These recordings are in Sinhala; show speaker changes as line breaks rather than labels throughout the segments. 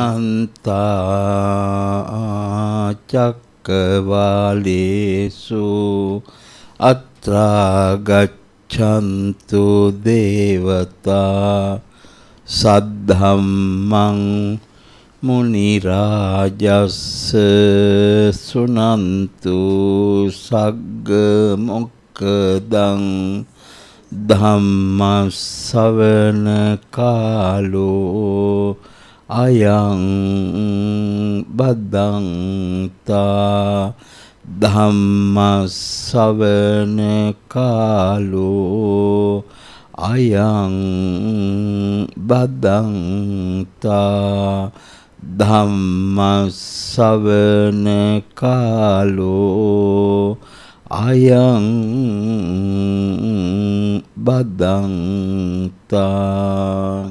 අන්තා චක්කවාලේසු අත්‍රාගච්ඡන්තු දේවතා සද්ධම්මං මුනි රාජස් සුනන්තු සග්ග මොක්කදං ධම්මස්සවන කාලෝ අයං බද්දන්තා ධම්මස්සවන කාලෝ අයං බද්දන්තා ධම්මස්සවන කාලෝ අයං බද්දන්තා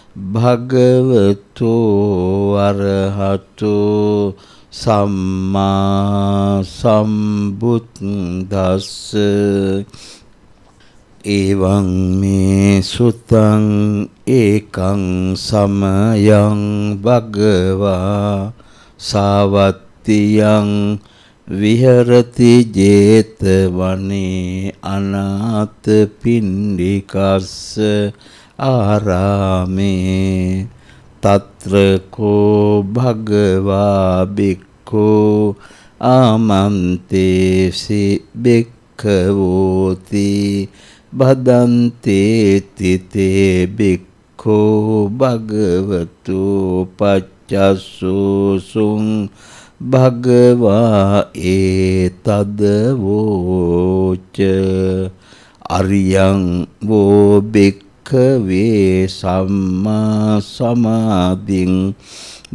භගවතු අරහතු සම්මා සම්බුද්දස්ස එවං මේ සුතං ඒකං සමයං භගවා සාවත්තියං විහරති 제තවනේ අනාථ පින්ඩිකස්ස ආරාමේ තත්‍රකෝ භගවා බික්කෝ ආමන්තේසි බික්කවෝති බදන්තේ තිතේ බික්කෝ භගවතු පච්චසුසුං භගවා ඒ තදවෝච අරියං වෝ බික්ක භික්ඛවේ සම්මා සමාධින්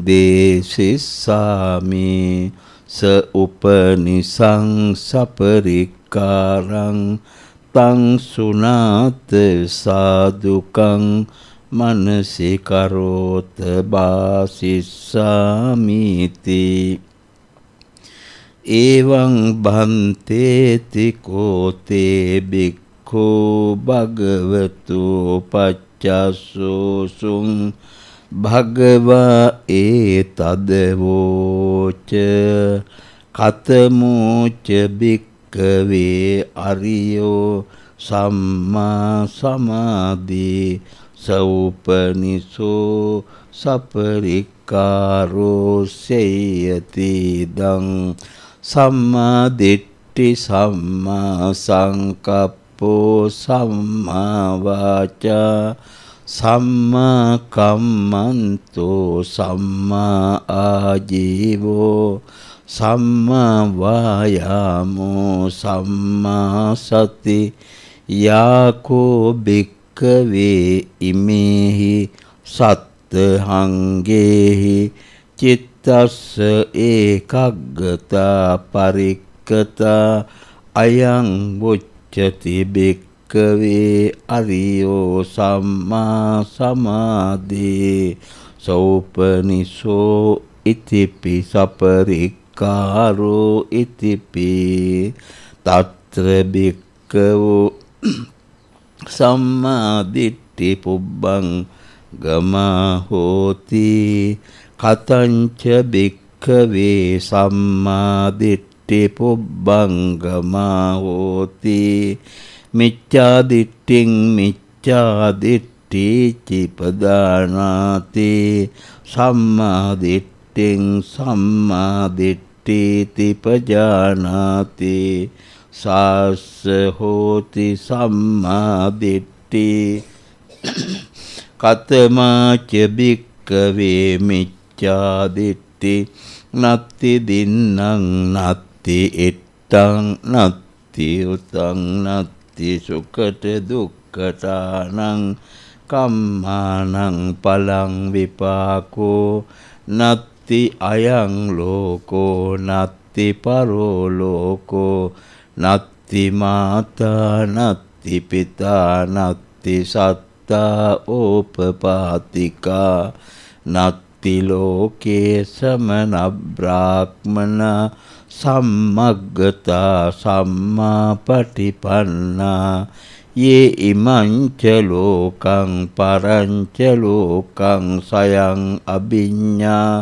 දේසිස්සාමි ස උපනිසං සපරික්කාරං තං සුනාත සාදුකං මනසේ කරෝත බාසිස්සාමිති එවං භන්තේති කෝතේ බික් කෝ භගවතු පච්චසෝසුං භගවා ඒ තදවෝච කතමෝච භික්කවේ අරියෝ සම්මා සමාධි සෞපනිසෝ සපරික්කාරෝ සේයති දං සම්මා දිට්ඨි සම්මා සංකප්ප අපෝ සම්මා වාචා සම්මා කම්මන්තෝ සම්මා ආජීවෝ සම්මා වායාමෝ සම්මා සති යාකෝ බික්කවේ ඉමේහි සත්තහංගේහි චිත්තස්ස ඒකග්ගතා පරික්කතා අයං බුච්ච උච්චති බික්කවේ අරියෝ සම්මා සමාධි සෝපනිසෝ ඉතිපි සපරික්කාරෝ ඉතිපි තත්‍ර බික්කවෝ සම්මාදිට්ටි පුබ්බං ගමා හෝති කතංච බික්කවේ සම්මාදිට්ඨි දිට්ඨිපො බංගමා හෝති මිච්ඡා දිට්ඨින් මිච්ඡා දිට්ඨි චිපදානාති සම්මා දිට්ඨින් සම්මා දිට්ඨිති පජානාති සාස්ස හෝති සම්මා දිට්ඨි කතමාච භික්කවේ මිච්ඡා දිට්ඨි නත්ති දින්නම් නත් නත්ති ඉත්තං නත්ති උතං නත්ති සුකට දුක්කටානං කම්මානං පලං විපාකෝ නත්ති අයං ලෝකෝ නත්ති පරෝ ලෝකෝ නත්ති මාතා නත්ති පිතා නත්ති සත්තා ඕපපාතිකා නත්ති ලෝකේ සමන බ්‍රාහ්මනා සම්මග්ගතා සම්මා පටිපන්නා යේ ඉමංච ලෝකං පරංච ලෝකං සයං අභිඤ්ඤා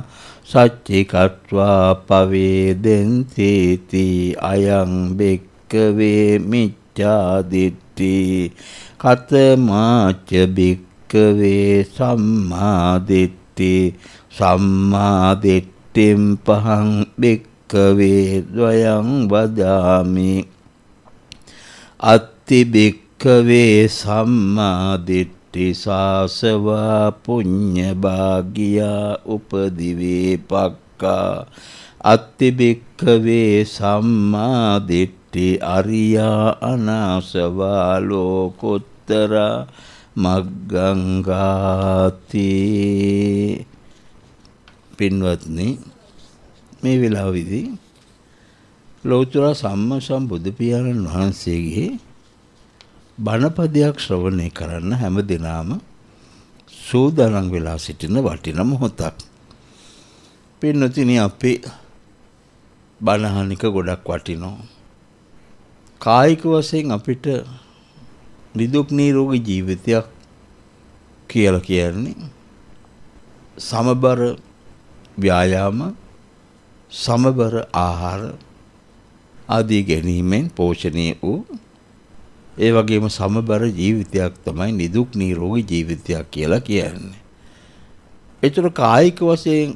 සච්චිකත්වා පවේදෙන්ති අයං බෙක්කවේ මිච්ඡාදිත්‍ති කතමාච බික්කවේ සම්මාදිත්‍ති සම්මාදිට්ඨිම් පහං බෙක් භික්කවේ ද්වයං වදාමි අත්ති භික්කවේ සම්මා දිට්ඨි සාසවා පුඤ්ඤ භාගියා උපදිවේ පක්කා අත්ති භික්කවේ සම්මා දිට්ඨි අරියා අනාසවා ලෝකොත්තර මග්ගංගාති පින්වත්නි මේ වෙලාවේදී ලෞතර සම්මා සම්බුදු පියාණන් වහන්සේගේ බණපදයක් ශ්‍රවණය කරන්න හැම දිනාම සූදානම් වෙලා සිටින වටිනා මොහොතක්. පින්නතිනි අපේ බණහනික ගොඩක් වටිනවා. කායික වශයෙන් අපිට නිදුක් නිරෝගී ජීවිතයක් කියලා කියන්නේ සමබර ව්‍යායාම සමබර ආහාර ආදී ගැනීමෙන් පෝෂණය වූ ඒ වගේම සමබර ජීවිතයක් තමයි නිදුක් නිරෝගී ජීවිතයක් කියලා කියන්නේ. ඒතර කායික වශයෙන්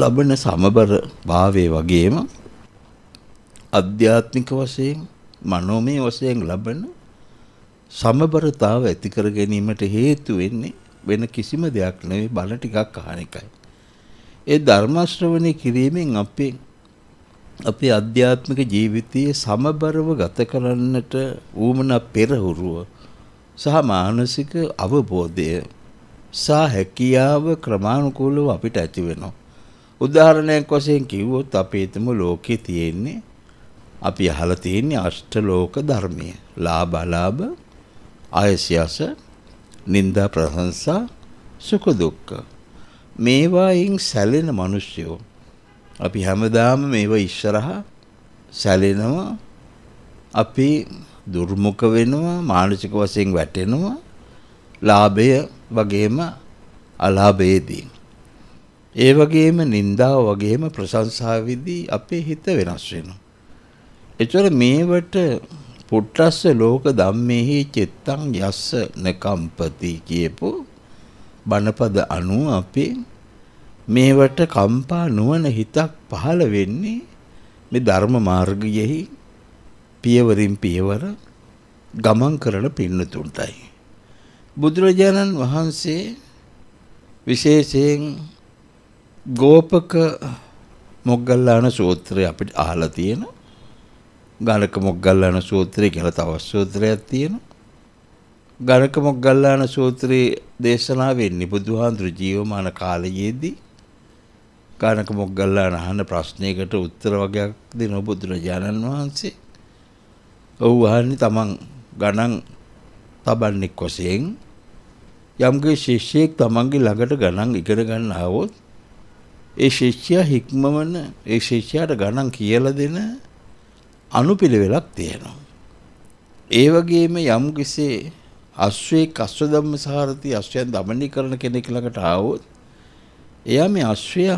ලබන සමබර භාවයේ වගේම අධ්‍යාත්මික වශයෙන් මනෝමය වශයෙන් ලබන සමබරතාව ඇති කර ගැනීමට හේතු වෙන්නේ වෙන කිසිම දෙයක් නෙවෙයි බල ටිකක් අහන එකයි. ඒ ධර්ම ශ්‍රවණය කිරීමෙන් අපේ අපේ අධ්‍යාත්මික ජීවිතයේ සමබරව ගත කරන්නට ඌමනා පෙරහුරුව සහ මානසික අවබෝධය සහ හැකියාව ක්‍රමානුකූලව අපිට ඇති වෙනවා. උදාහරණයක් වශයෙන් කිව්වොත් අපි හිතමු ලෝකේ තියෙන්නේ අපි අහලා තියෙන්නේ අෂ්ටලෝක ධර්මය. ලාභ අලාභ, ආයස්‍යස, නිന്ദා ප්‍රශංසා, සුඛ දුක්ඛ මේවායින් සැලෙන මිනිස්සුયો අපි හැමදාම මේවා ඉස්සරහා සැලෙනවා අපි දුර්මුඛ වෙනවා මානසික වශයෙන් වැටෙනවා ලාභය වගේම අලාභයේදී ඒ වගේම නින්දාව වගේම ප්‍රශංසාවේදී අපේ හිත වෙනස් වෙනවා එතකොට මේවට පුට්ටස්ස ලෝක ධම්මේහි චිත්තං යස්ස නකම්පති කියපෝ බණපද අනුව අපේ මේවට කම්පා නොවන හිතක් පහළ වෙන්නේ මේ ධර්ම මාර්ගයෙහි පියවරින් පියවර ගමන් කරන පින්නතුන්ටයි. බුදුරජාණන් වහන්සේ විශේෂයෙන් ගෝපක මොග්ගල්ලාන සූත්‍රය අපිට අහලා තියෙන ගලක මොග්ගල්ලාන සූත්‍රය කියලා තවත් සූත්‍රයක් තියෙනවා. ගණක මොග්ගල්ලාන සූත්‍රයේ දේශනා වෙන්නේ බුදුහාඳුරු ජීවමාන කාලයේදී ගණක මොග්ගල්ලාන අහන ප්‍රශ්නයකට උත්තර වගේක් දෙන බුදුරජාණන් වහන්සේ ඔහු අහන්නේ තමන් ගණන් තබන්නෙක් වශයෙන් යම්ගේ ශිෂ්‍යයෙක් තමන්ගේ ළඟට ගණන් ඉගෙන ගන්න આવොත් ඒ ශිෂ්‍යයා හික්මවන ඒ ශිෂ්‍යයාට ගණන් කියලා දෙන අනුපිළිවෙලක් තියෙනවා. ඒ වගේම යම් කිසි අශ්වයෙක් අශ්ව ධම්මසාරති අශ්වයන් দমনය කරන කෙනෙක් ළඟට ආවොත් එයා මේ අශ්වයා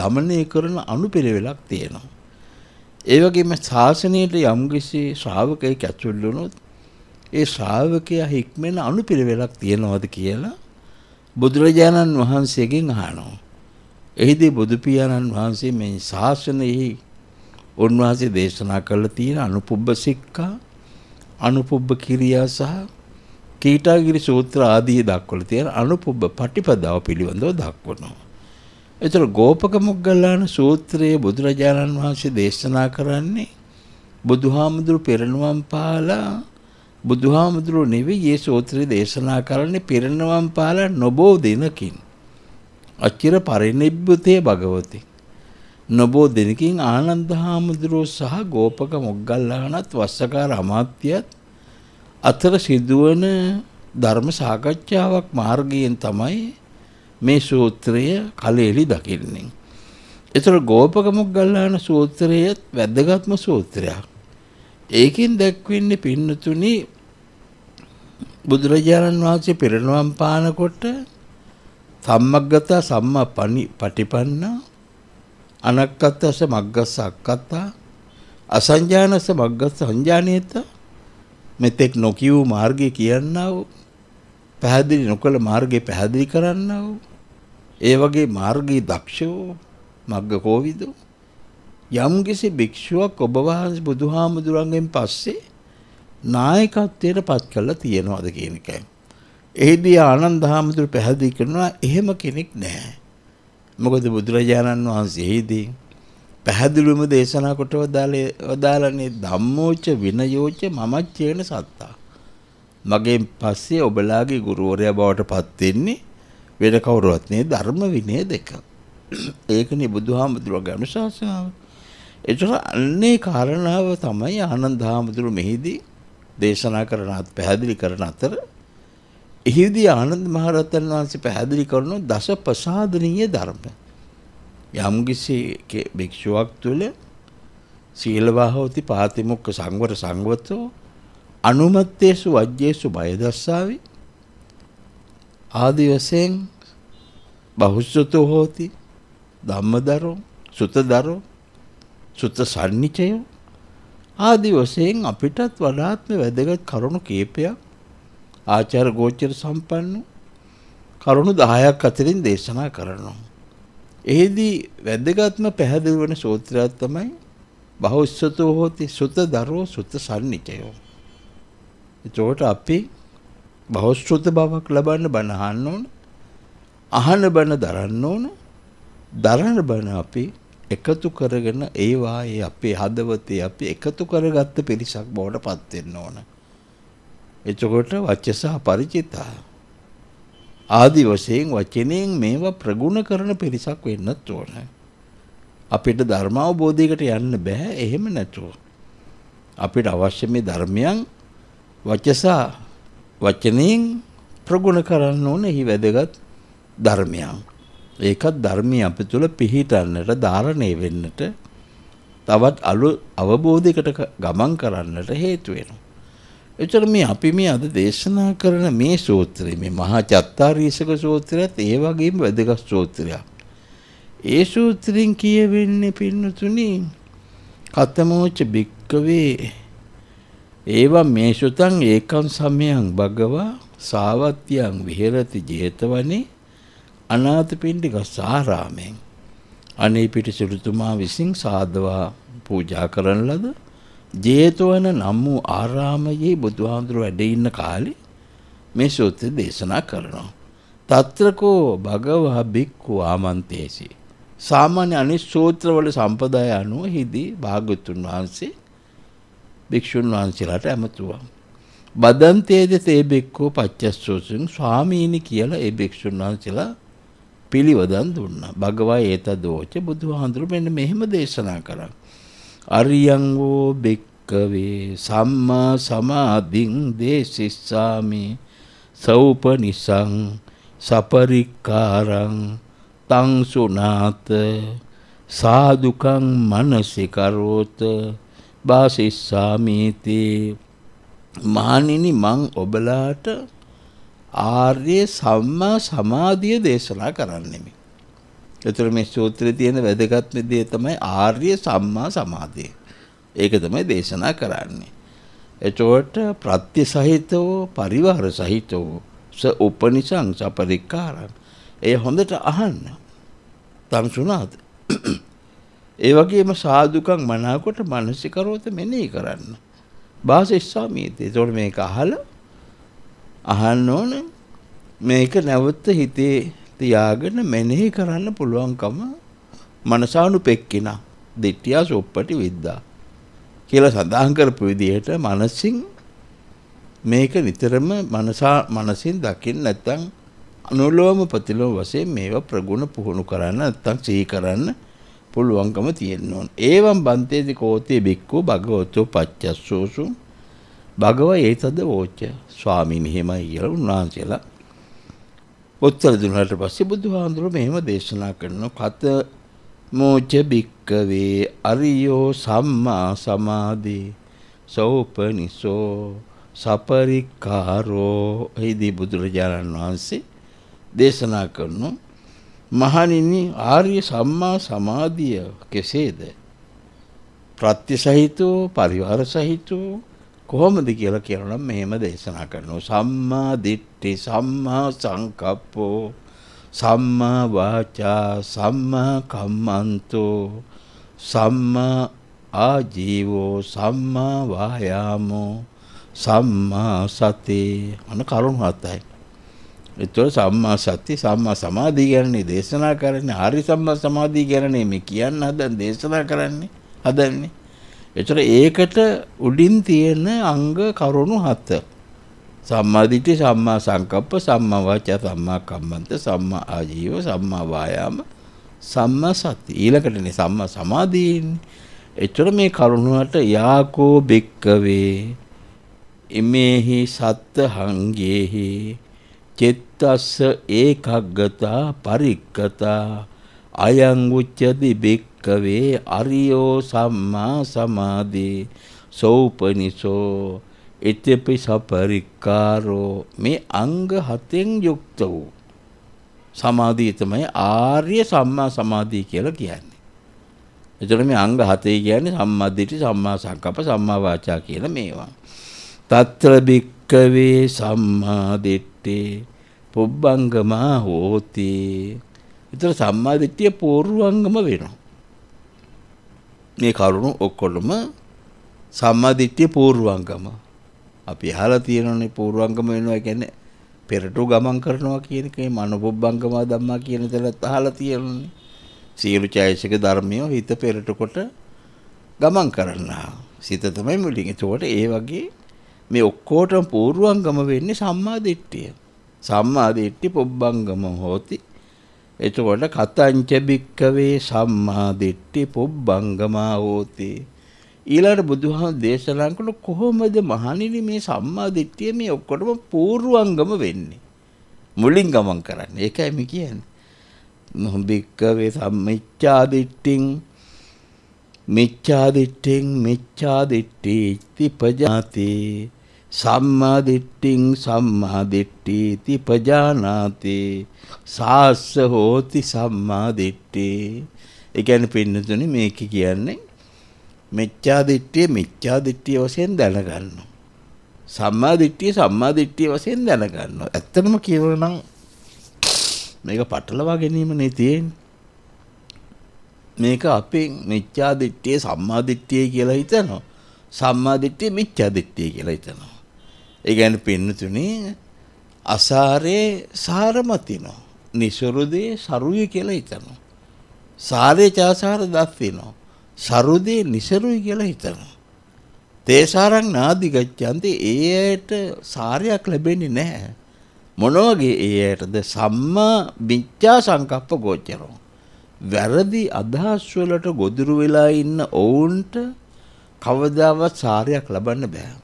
দমনය කරන අනුපිළිවෙලක් තියෙනවා. ඒ වගේම ශාසනයට යම්කිසි ශ්‍රාවකයෙක් ඇතුල් වුණොත් ඒ ශ්‍රාවකයා හික්මෙන අනුපිළිවෙලක් තියෙනවද කියලා බුදුරජාණන් වහන්සේගෙන් අහනවා. එහිදී බුදු පියාණන් වහන්සේ මේ ශාසනයෙහි උන්වහන්සේ දේශනා කළ තියෙන අනුපුබ්බ සික්ඛා අනුපුබ්බ කිරියා සහ කීටාගිරි සූත්‍ර ආදී දක්වල තියෙන අනුපුබ්බ පටිපදාව පිළිබඳව දක්වනවා. එතකොට ගෝපක මොග්ගල්ලාන සූත්‍රයේ බුදුරජාණන් වහන්සේ දේශනා කරන්නේ බුදුහාමුදුරු පෙරණුවම් පාලා බුදුහාමුදුරු නෙවෙයි මේ සූත්‍රය දේශනා කරන්නේ පෙරණුවම් පාලා නොබෝ දිනකින්. අචිර පරිනිබ්බුතේ භගවතී නොබෝ දෙනකින් ආනන්ද හාමුදුරුවෝ සහ ගෝපක මොග්ගල්ලානත් වස්සකාර අමාත්‍යත් අතර සිදුවන ධර්ම සාකච්ඡාවක් මාර්ගයෙන් තමයි මේ සූත්‍රය කලෙලි දකින්නේ. ඒතර ගෝපකමුක් ගල්ලාන සූත්‍රය වැදගත්ම සූත්‍රයක්. ඒකෙන් දැක්වෙන්නේ පින්නතුනි බුදුරජාණන් වහන්සේ පිරිනවම් පානකොට සම්මග්ගත සම්මපනි පටිපන්න අනක්කත්ස මග්ගස්ස අක්කත්තා අසංජානස මග්ගස්ස සංජානේත මෙතෙක් නොකියූ මාර්ගය කියන්නා වූ පැහැදිලි නොකළ මාර්ගය පැහැදිලි කරන්නා වූ ඒ වගේ මාර්ගයේ දක්ෂෝ මග්ග කෝවිදෝ යම්කිසි භික්ෂුවක් ඔබ වහන්සේ බුදුහාමුදුරන්ගෙන් පස්සේ නායකත්වයට පත් කරලා තියෙනවද කියන එකයි. එහිදී ආනන්ද හාමුදුරු පැහැදිලි කරනවා එහෙම කෙනෙක් නැහැ. මොකද බුදුරජාණන් වහන්සේ එහිදී පැහැදිලිවම දේශනා කොට වදාලන්නේ ධම්මෝච විනයෝච මමච්චේන සත්තා. මගෙන් පස්සේ ඔබලාගේ ගුරුවරයා බවට පත් වෙන්නේ වෙන කවුරුවත් නේ ධර්ම විනය දෙක. ඒකනේ බුදුහාමුදුරුවෝ අනුශාසනාව. ඒතර අන්නේ කාරණාව තමයි ආනන්ද හාමුදුරුවෝ මෙහිදී දේශනා කරනත් පැහැදිලි කරන අතර එහිදී ආනන්ද මහරහතන් වහන්සේ පැහැදිලි කරන දස ප්‍රසාදනීය ධර්මය යම්කිසි භික්ෂුවක් තුළ සීලවාහෝති පාතිමුක්ක සංවර සංවතෝ අනුමත්තේසු වජ්‍යේසු බයදස්සාවි ආදි වශයෙන් බහුසුතෝ හෝති ධම්මදරෝ සුතදරෝ සුත සන්නිචය ආදි වශයෙන් අපිටත් වඩාත්ම වැදගත් කරුණු කීපයක් ආචාර ගෝචර සම්පන්න කරුණු 10ක් අතරින් දේශනා කරනවා එහිදී වැදගත්ම පැහැදිලි වන සූත්‍රයක් තමයි බහුස්සතෝ හෝති සුත දරෝ සුත සන්නිචයෝ. එතකොට අපි බහුශ්‍රත බවක් ලබන්න බණ අහන්න ඕන. අහන බණ දරන්න ඕන. දරන බණ අපි එකතු කරගෙන ඒවා ඒ අපේ හදවතේ අපි එකතු කරගත්ත පිරිසක් බවට පත් වෙන්න ඕන. එතකොට වච්චසහ ಪರಿචිතා ආදි වශයෙන් වචනයෙන් මේවා ප්‍රගුණ කරන පිරිසක් වෙන්නත් ඕන. අපිට ධර්ම අවබෝධයකට යන්න බෑ එහෙම නැතුව. අපිට අවශ්‍ය මේ ධර්මයන් වචසා වචනයෙන් ප්‍රගුණ කරන්න ඕන එහි වැදගත් ධර්මයන්. ඒකත් ධර්මය අප තුළ පිහිටන්නට ධාරණය වෙන්නට තවත් අලු අවබෝධයකට ගමන් කරන්නට හේතු වෙනවා. එතකොට මේ අපි මේ අද දේශනා කරන මේ සූත්‍රය මේ මහා චත්තාරීසක සූත්‍රයත් ඒ වගේම වැදගත් සූත්‍රයක්. ඒ සූත්‍රයෙන් කියවෙන්නේ පින්නතුනි කතමෝච බික්කවේ ඒවා මේ සුතන් ඒකම් සමයන් භගවා සාවත්‍යයන් විහෙරති ජේතවනේ අනාථපිණ්ඩික සාරාමයෙන් අනේ පිට සිටුතුමා විසින් සාදවා පූජා කරන ලද ජේතවන නම් වූ ආරාමයේ බුදුහාමුදුරුව වැඩ ඉන්න කාලේ මේ සූත්‍රය දේශනා කරනවා. తත්‍රකෝ භගවහ බික්ඛු ආමන්තේසි. සාමාන්‍ය අනිත් සූත්‍රවල සම්පදාය අනුව හිදී භාගතුන් වහන්සේ භික්ෂුන් වහන්සේලාට ඇමතුවා. බදන්තේද තේ බික්ඛු පච්චස්සෝසුන් ස්වාමීනි කියලා ඒ භික්ෂුන් වහන්සේලා පිළිවදන් දුන්නා. භගවා ඒත දෝච බුදුහාඳුරු මෙන්න මෙහෙම දේශනා කරා. අරියං වෝ බික්කවේ සම්මා සමාධින් දේසිස්සාමි සෞපනිසං සපරික්කාරං තං සුනාත සාදුකං මනසිකරෝත බාසිස්සාමීති මහණෙනි මං ඔබලාට ආර්ය සම්මා සමාධිය දේශනා කරන්නෙමි එතකොට මේ සූත්‍රයේ තියෙන වැදගත්ම දේ තමයි ආර්ය සම්මා සමාධිය. ඒක තමයි දේශනා කරන්නේ. එතකොට ප්‍රත්‍ය සහිතව පරිවාර සහිතව ස උපනිසං සපරික්කාරං. ඒ හොඳට අහන්න. තම්සුණාද? ඒ වගේම සාදුකම් මනාකොට මානසිකරෝත මෙනෙහි කරන්න. බාසෙස්සාමීති. එතකොට මේක අහලා අහන්න ඕනේ. මේක නැවත හිතේ තියාගෙන මෙනෙහි කරන්න පුළුවන්කම මනසානුපෙක්කිනා දිට්ඨියා සොප්පටි විද්දා කියලා සඳහන් කරපු විදිහට මනසින් මේක නිතරම මනසා මනසින් දකින්න නැත්නම් අනුලෝම ප්‍රතිලෝම වශයෙන් මේවා ප්‍රගුණ පුහුණු කරන්න නැත්නම් සිහි කරන්න පුළුවන්කම තියෙන්න ඕන. ඒවම් බන්තේති කෝතේ බික්කෝ භගවතු පච්චස්සෝසු භගව ඒතද වෝච්ච ස්වාමීන් හිමයි කියලා උන්වහන්සේලා උත්තර දුන්නාට පස්සේ බුදුහාඳුර මෙහෙම දේශනා කරනවා කත මෝච බික්කවේ අරියෝ සම්මා සමාධි සෝපනිසෝ සපරික්කාරෝ එහිදී බුදුරජාණන් වහන්සේ දේශනා කරනු මහණෙනි ආර්ය සම්මා සමාධිය කෙසේද ප්‍රත්‍ය සහිතෝ පරිවාර සහිතෝ කොහොමද කියලා කියනනම් මෙහෙම දේශනා කරනවා සම්මා දිට්ඨි සම්මා සංකප්පෝ සම්මා වාචා සම්මා කම්මන්තෝ සම්මා ආජීවෝ සම්මා වායාමෝ සම්මා සතේ අන කරුණු හතයි. ඒතකොට සම්මා සති සම්මා සමාධිය ගැනනේ දේශනා කරන්නේ. ආරි සම්මා සමාධිය ගැනනේ මේ කියන්න හදන දේශනා කරන්නේ. හදන්නේ. එතකොට ඒකට උඩින් තියෙන අංග කරුණු හත. සම්මාදිට්ඨි සම්මා සංකප්ප සම්මා වාචා සම්මා කම්මන්ත සම්මා ආජීව සම්මා වායාම සම්මා සති ඊළඟටනේ සම්මා සමාධියනේ එතකොට මේ කරුණාවට යාකෝ බික්කවේ ඉමේහි සත්ත හංගේහි චිත්තස්ස ඒකග්ගතා පරික්කතා අයං උච්චති බික්ක භික්කවේ අරියෝ සම්මා සමාධි සෝපනිසෝ එතෙපි සපරික්කාරෝ මේ අංග හතෙන් යුක්ත වූ සමාධිය තමයි ආර්ය සම්මා සමාධිය කියලා කියන්නේ. එතකොට මේ අංග හතේ කියන්නේ සම්මා දිට්ඨි, සම්මා සංකප්ප, සම්මා වාචා කියලා මේවා. తත්‍ර භික්කවේ සම්මා දිට්ඨි පුබ්බංගමා හෝති. එතකොට සම්මා දිට්ඨිය පූර්වංගම වෙනවා. මේ කරුණු ඔක්කොටම සම්මාදිට්ඨිය පූර්වංගම. අපි අහලා තියෙනනේ පූර්වංගම වෙනවා කියන්නේ පෙරටු ගමන් කරනවා කියන එකේ මනෝබොබ්බංගම ධම්මා කියන තැනත් අහලා තියෙනනේ. සියලු චෛතසික ධර්මිය හිත පෙරට කොට ගමන් කරනවා. සිත තමයි මුලින්. ඒතකොට ඒ වගේ මේ ඔක්කොටම පූර්වංගම වෙන්නේ සම්මාදිට්ඨිය. සම්මාදිට්ඨි පොබ්බංගම හෝති එතකොට කතංච භික්කවේ සම්මා දිට්ඨි පුබ්බංගමා හෝති. ඊළඟට බුදුහාම දේශනා කළ කොහොමද මහණෙනි මේ සම්මා දිට්ඨිය මේ ඔක්කොටම පූර්වංගම වෙන්නේ? මුලින් ගමන් කරන්නේ. ඒකයි මේ කියන්නේ. නොබික්කවේ සම්මිච්ඡා දිට්ඨින් මිච්ඡා දිට්ඨින් මිච්ඡා දිට්ඨි ඉති පජාතේ සම්මා දිට්ඨින් සම්මා දිට්ඨීති පජානාති සාස්ස හෝති සම්මා දිට්ඨි. ඒ කියන්නේ පින්නතුනි මේක කියන්නේ මෙච්ඡා දිට්ඨිය මෙච්ඡා දිට්ඨිය වශයෙන් දැනගන්නවා. සම්මා දිට්ඨිය සම්මා දිට්ඨිය වශයෙන් දැනගන්නවා. ඇත්තටම කියනවා නම් මේක පටලවා ගැනීමනේ තියෙන්නේ. මේක අපේ මිච්ඡා දිට්ඨිය සම්මා දිට්ඨිය කියලා හිතනවා. සම්මා දිට්ඨිය මිච්ඡා දිට්ඨිය කියලා හිතනවා. ඒ කියන්නේ පින්නතුනේ අසාරේ සාරමතිනෝ. නිසරුදේ සරුය කියලා හිතනවා. සාරේ චාසාර දස්තිනෝ. සරුදේ නිසරුයි කියලා හිතනවා. තේසාරං නාදි ගච්ඡanti ඒ ඇයට සාරයක් ලැබෙන්නේ නැහැ. මොන වගේ ඒ ඇයටද සම්මා මිච්ඡා සංකප්ප ගෝචරෝ. වැරදි අදහස් වලට ගොදුරු වෙලා ඉන්න ඔවුන්ට කවදාවත් සාරයක් ලබන්න බෑ.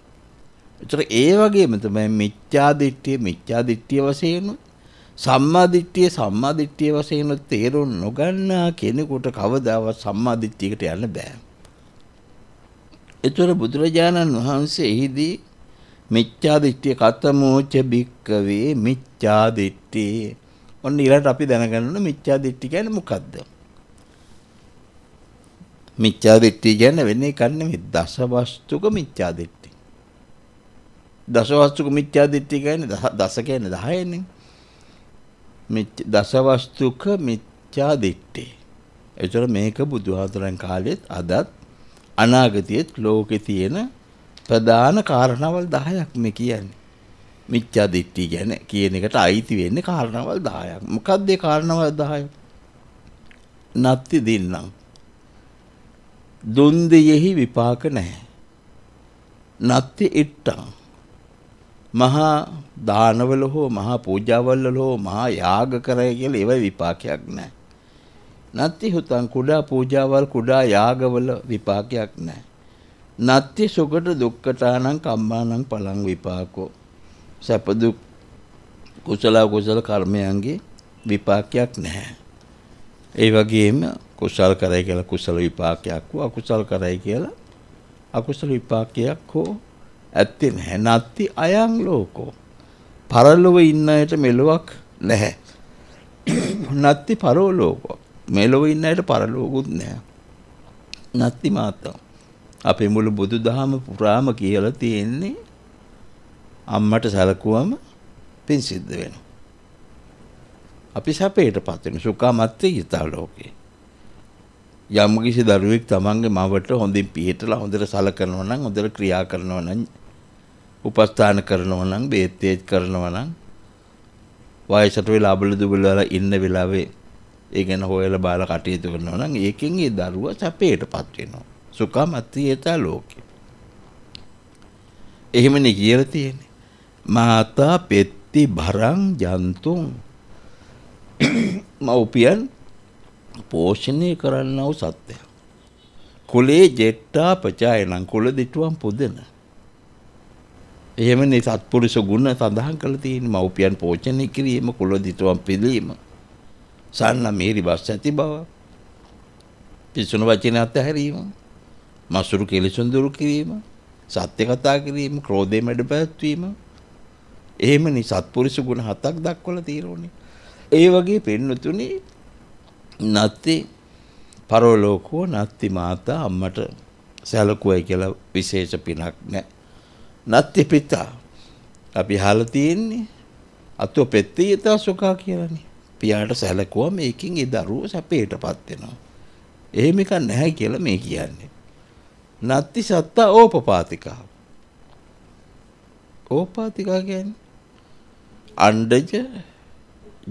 ඒතර ඒ වගේම තමයි මිච්ඡා දිට්ඨිය මිච්ඡා දිට්ඨිය වශයෙන් සම්මා දිට්ඨිය සම්මා දිට්ඨිය වශයෙන් තේරුම් නොගන්නා කෙනෙකුට කවදාවත් සම්මා දිට්ඨියකට යන්න බෑ. ඒතර බුදුරජාණන් වහන්සේ එහිදී මිච්ඡා දිට්ඨිය කතමෝච බික්කවේ මිච්ඡා දිට්ඨිය ඔන්න ඊළඟට අපි දැනගන්න ඕන මිච්ඡා දිට්ඨිය කියන්නේ මොකද්ද? මිච්ඡා දිට්ඨිය කියන්නේ වෙන්නේ කන්නේ දසවස්තුක මිච්ඡා දිට්ඨිය. දසවස්තුක මිත්‍යා දිට්ඨිය කියන්නේ දස කියන්නේ 10න්නේ. දසවස්තුක මිත්‍යා දිට්ඨිය. ඒතර මේක බුදුහාතරන් කාලෙත් අදත් අනාගතයේත් ලෝකේ තියෙන ප්‍රධාන කාරණාවල් 10ක් මේ කියන්නේ. මිත්‍යා දිට්ඨිය කියන්නේ කියන එකට අයිති වෙන්නේ කාරණාවල් 10ක්. මොකක්ද ඒ කාරණාවල් 10? නත්ති දින්නම්. දුන් දෙයෙහි විපාක නැහැ. නත්ති ඉට්ටං මහා දානවල හෝ මහා පූජාවල්වල හෝ මහා යාග කරය කියලා ඒව විපාකයක් නැහැ. නත්ති හුතං කුඩා පූජාවල් කුඩා යාගවල විපාකයක් නැහැ. නත්ති සුකට දුක්කටානං කම්මානං පලං විපාකෝ. සැප දුක් කුසල කුසල කර්මයන්ගේ විපාකයක් නැහැ. ඒ වගේම කුසල් කරයි කියලා කුසල විපාකයක් හෝ අකුසල් කරයි කියලා අකුසල විපාකයක් හෝ ඇත්තෙන් හැනත්ති අයං ලෝකෝ. පරලොව ඉන්න අයට මෙලොවක් නැහැ. නත්ති පරෝ ලෝකෝ. මෙලොව ඉන්න අයට පරලෝකුත් නැහැ. නත්ති මාතම්. අපේ මුළු බුදුදහම පුරාම කියලා තියෙන්නේ අම්මට සැලකුවම පින් සිද්ධ වෙනවා. අපි සැපයටපත් වෙන සුඛාමත්ත්‍ය ඊතා ලෝකේ. යම් කිසි දරුවෙක් තමන්ගේ මවට හොඳින් පිළිහිටලා හොඳට සලකනවා නම් හොඳට ක්‍රියා කරනවා නම් උපස්ථාන කරනවා නම් බේත් තේජ් කරනවා නම් වයසට වෙලා අබල දුබල වෙලා ඉන්න වෙලාවේ ඒ ගැන හොයලා බාලා කටයුතු කරනවා නම් ඒකෙන් ඒ දරුවා සැපයටපත් වෙනවා. සුඛමත්ත්‍යත ලෝකේ. එහෙමනේ කියලා තියෙන්නේ. මාතා පෙත්ති භරං ජන්තුම් මව්පියන් පෝෂණය කරන්නව සත්‍යය. කුලේ ජෙට්ටා පචායනං කුල දිටුවම් පුදෙන. එහෙමනේ සත්පුරුෂ ගුණ සඳහන් කරලා තියෙන මව්පියන් පෝෂණය කිරීම කුල දිතුවම් පිළීම සන්නමීරි බස් ඇති බව පිසුණු වචන අත්හැරීම මසුරු කෙලිසුන් දුරු කිරීම සත්‍ය කතා කිරීම ක්‍රෝධයෙන් මැඩ පැවැත්වීම එහෙමනේ සත්පුරුෂ ගුණ හතක් දක්වලා තියෙන්නේ ඒ වගේ පෙන්වතුනි නැති පරලෝකෝ නැති මාතා අම්මට සැලකුවයි කියලා විශේෂ පිනක් නැහැ නත්ති පිතා අපි හාල තියෙන්නේ අතු පෙත්තේ යතා සුකා කියලනේ පියාට සැලකුව මේකින් ඒ දරුව සැපේට පත්වෙනවා එහෙම එකක් නැහැ කියලා මේ කියන්නේ නත්ති සත්තා ඕපපාතිකා ඕපාතිකා කියන්නේ අණ්ඩජ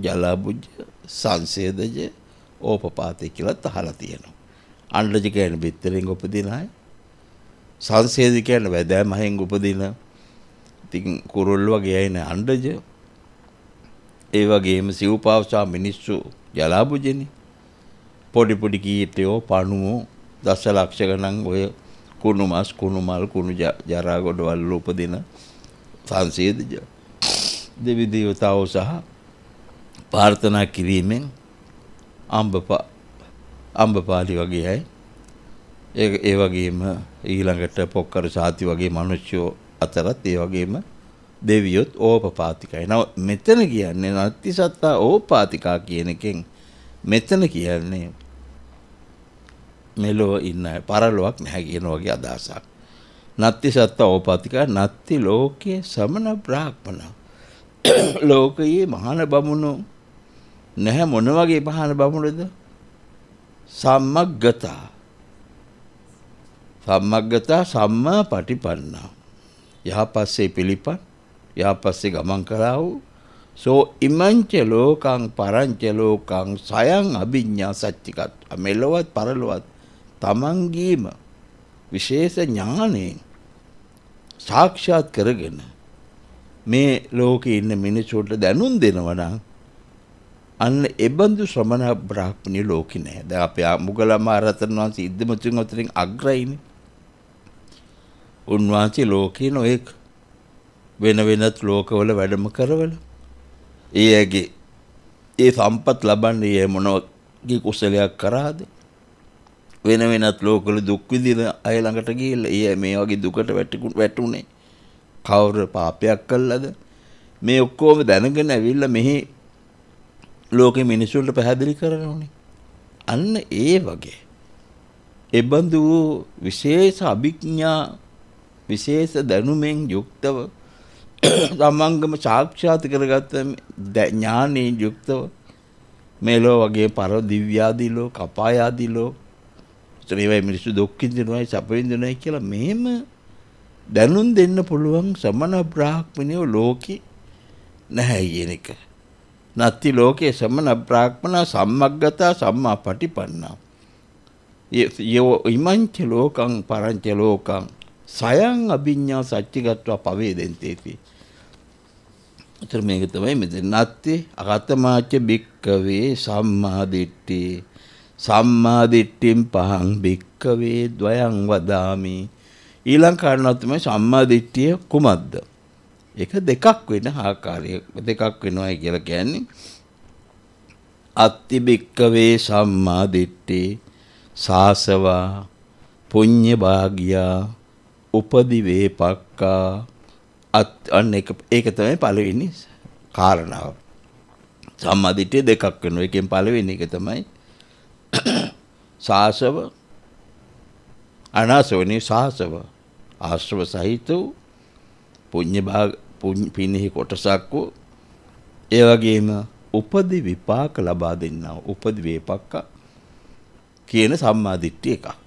ජලාබුජ සංසේදජ ඕපපාතය කියලා තහලා තියෙනවා අණ්ඩජ කියන්නේ බිත්තරෙන් උපදින අය සංසේද කියන්න වැදෑ මහෙන් උපදින ඉතින් කුරුල්ල වගේ අයින අණ්ඩජ ඒ වගේම සිව්පාවසා මිනිස්සු ජලාභුජනේ පොඩි පොඩි කීටයෝ පණුවෝ දස ලක්ෂ ගණන් ඔය කුණු මස් කුණු මල් කුණු ජරා ගොඩවල් උපදින සංසේදජ දෙවි දේවතාවෝ සහ ප්‍රාර්ථනා කිරීමෙන් අම්බපා අම්බපාලි වගේ අය ඒ වගේම ඊළඟට පොක්කර සාති වගේ මිනිස්සු අතරත් ඒ වගේම දෙවියොත් ඕපපාතිකයි. නව මෙතන කියන්නේ නත්ති සත්තා ඕපාතිකා කියන එකෙන් මෙතන කියන්නේ මෙලෝ ඉන්න පරලොවක් නැහැ කියන වගේ අදහසක්. නත්ති සත්තා ඕපාතිකා නත්ති ලෝකයේ සමන බ්‍රාහ්මණ. ලෝකයේ මහාන බමුණු නැහැ මොන වගේ මහාන බමුණද? සම්මග්ගතා සම්මග්ගතා සම්මා පටිපන්නා. යහපස්සේ පිළිපන් යහපස්සේ ගමන් කරා වූ සෝ ඉමංච ලෝකං පරංච ලෝකං සයං අභිඥා සච්චිකත් මෙලොවත් පරලොවත් තමන්ගේම විශේෂ ඥාණයෙන් සාක්ෂාත් කරගෙන මේ ලෝකේ ඉන්න මිනිසුන්ට දැනුම් දෙනවා නම් අන්න එබඳු ශ්‍රමණ බ්‍රාහ්මණී ලෝකේ නැහැ. දැන් අපේ මුගලම ආරතන වහන්සේ ඉද්දමතුන් අතරින් අග්‍රයිනේ. උන්වහන්සේ ලෝකේ නොඑක වෙන වෙනත් ලෝකවල වැඩම කරවල ඒ ඇගේ ඒ සම්පත් ලබන්නේ ඒ මොනගේ කුසලයක් කරාද වෙන වෙනත් ලෝකවල දුක් විඳින අය ළඟට ගිහිල්ලා ඒ මේ වගේ දුකට වැටුනේ කවර පාපයක් කළාද මේ ඔක්කොම දැනගෙන ඇවිල්ලා මෙහි ලෝකෙ මිනිසුන්ට පැහැදිලි කරනෝනේ අන්න ඒ වගේ එබඳු වූ විශේෂ අභිඥා විශේෂ දැනුමෙන් යුක්තව තමන්ගම සාක්ෂාත් කරගත්ත ඥානී යුක්තව මේලෝ වගේ පර දිව්‍යාදී ලෝ කපායාදී ලෝ මේවයි මිනිස්සු දුක්ඛින් දෙනවායි සැපින් දෙනවායි කියලා මෙහෙම දැනුම් දෙන්න පුළුවන් සමන බ්‍රාහ්මණයෝ ලෝකේ නැහැ කියන එක. නත්ති ලෝකේ සමන බ්‍රාහ්මනා සම්මග්ගතා සම්මා පටිපන්නා. යෝ ඉමංච ලෝකං පරංච ලෝකං සයන් අභිඥා සච්චිගත්වා පවේදෙන්තේති. අතර මේක තමයි මෙතන නැත්තේ අගතමාච්ච බික්කවේ සම්මාදිට්ඨි සම්මාදිට්ඨින් පහං බික්කවේ ද්වයං වදාමි ඊළඟ කාරණාව තමයි සම්මාදිට්ඨිය කුමක්ද? ඒක දෙකක් වෙන ආකාරය දෙකක් වෙනවායි කියලා කියන්නේ අත්ති බික්කවේ සම්මාදිට්ඨි සාසවා පුඤ්ඤ භාගියා උපදිවේ පක්කා අන්න එක ඒක තමයි පළවෙනි කාරණාව. සම්මාදිට්ඨිය දෙකක් වෙනවා. එකෙන් පළවෙනි එක තමයි සාසව අනාසවනි සාසව ආශ්‍රව සහිත වූ පුඤ්ඤ භාග පින්නෙහි කොටසක් වූ ඒ වගේම උපදි විපාක ලබා දෙන්නා උපදි වේපක්ක කියන සම්මාදිට්ඨිය එකක්.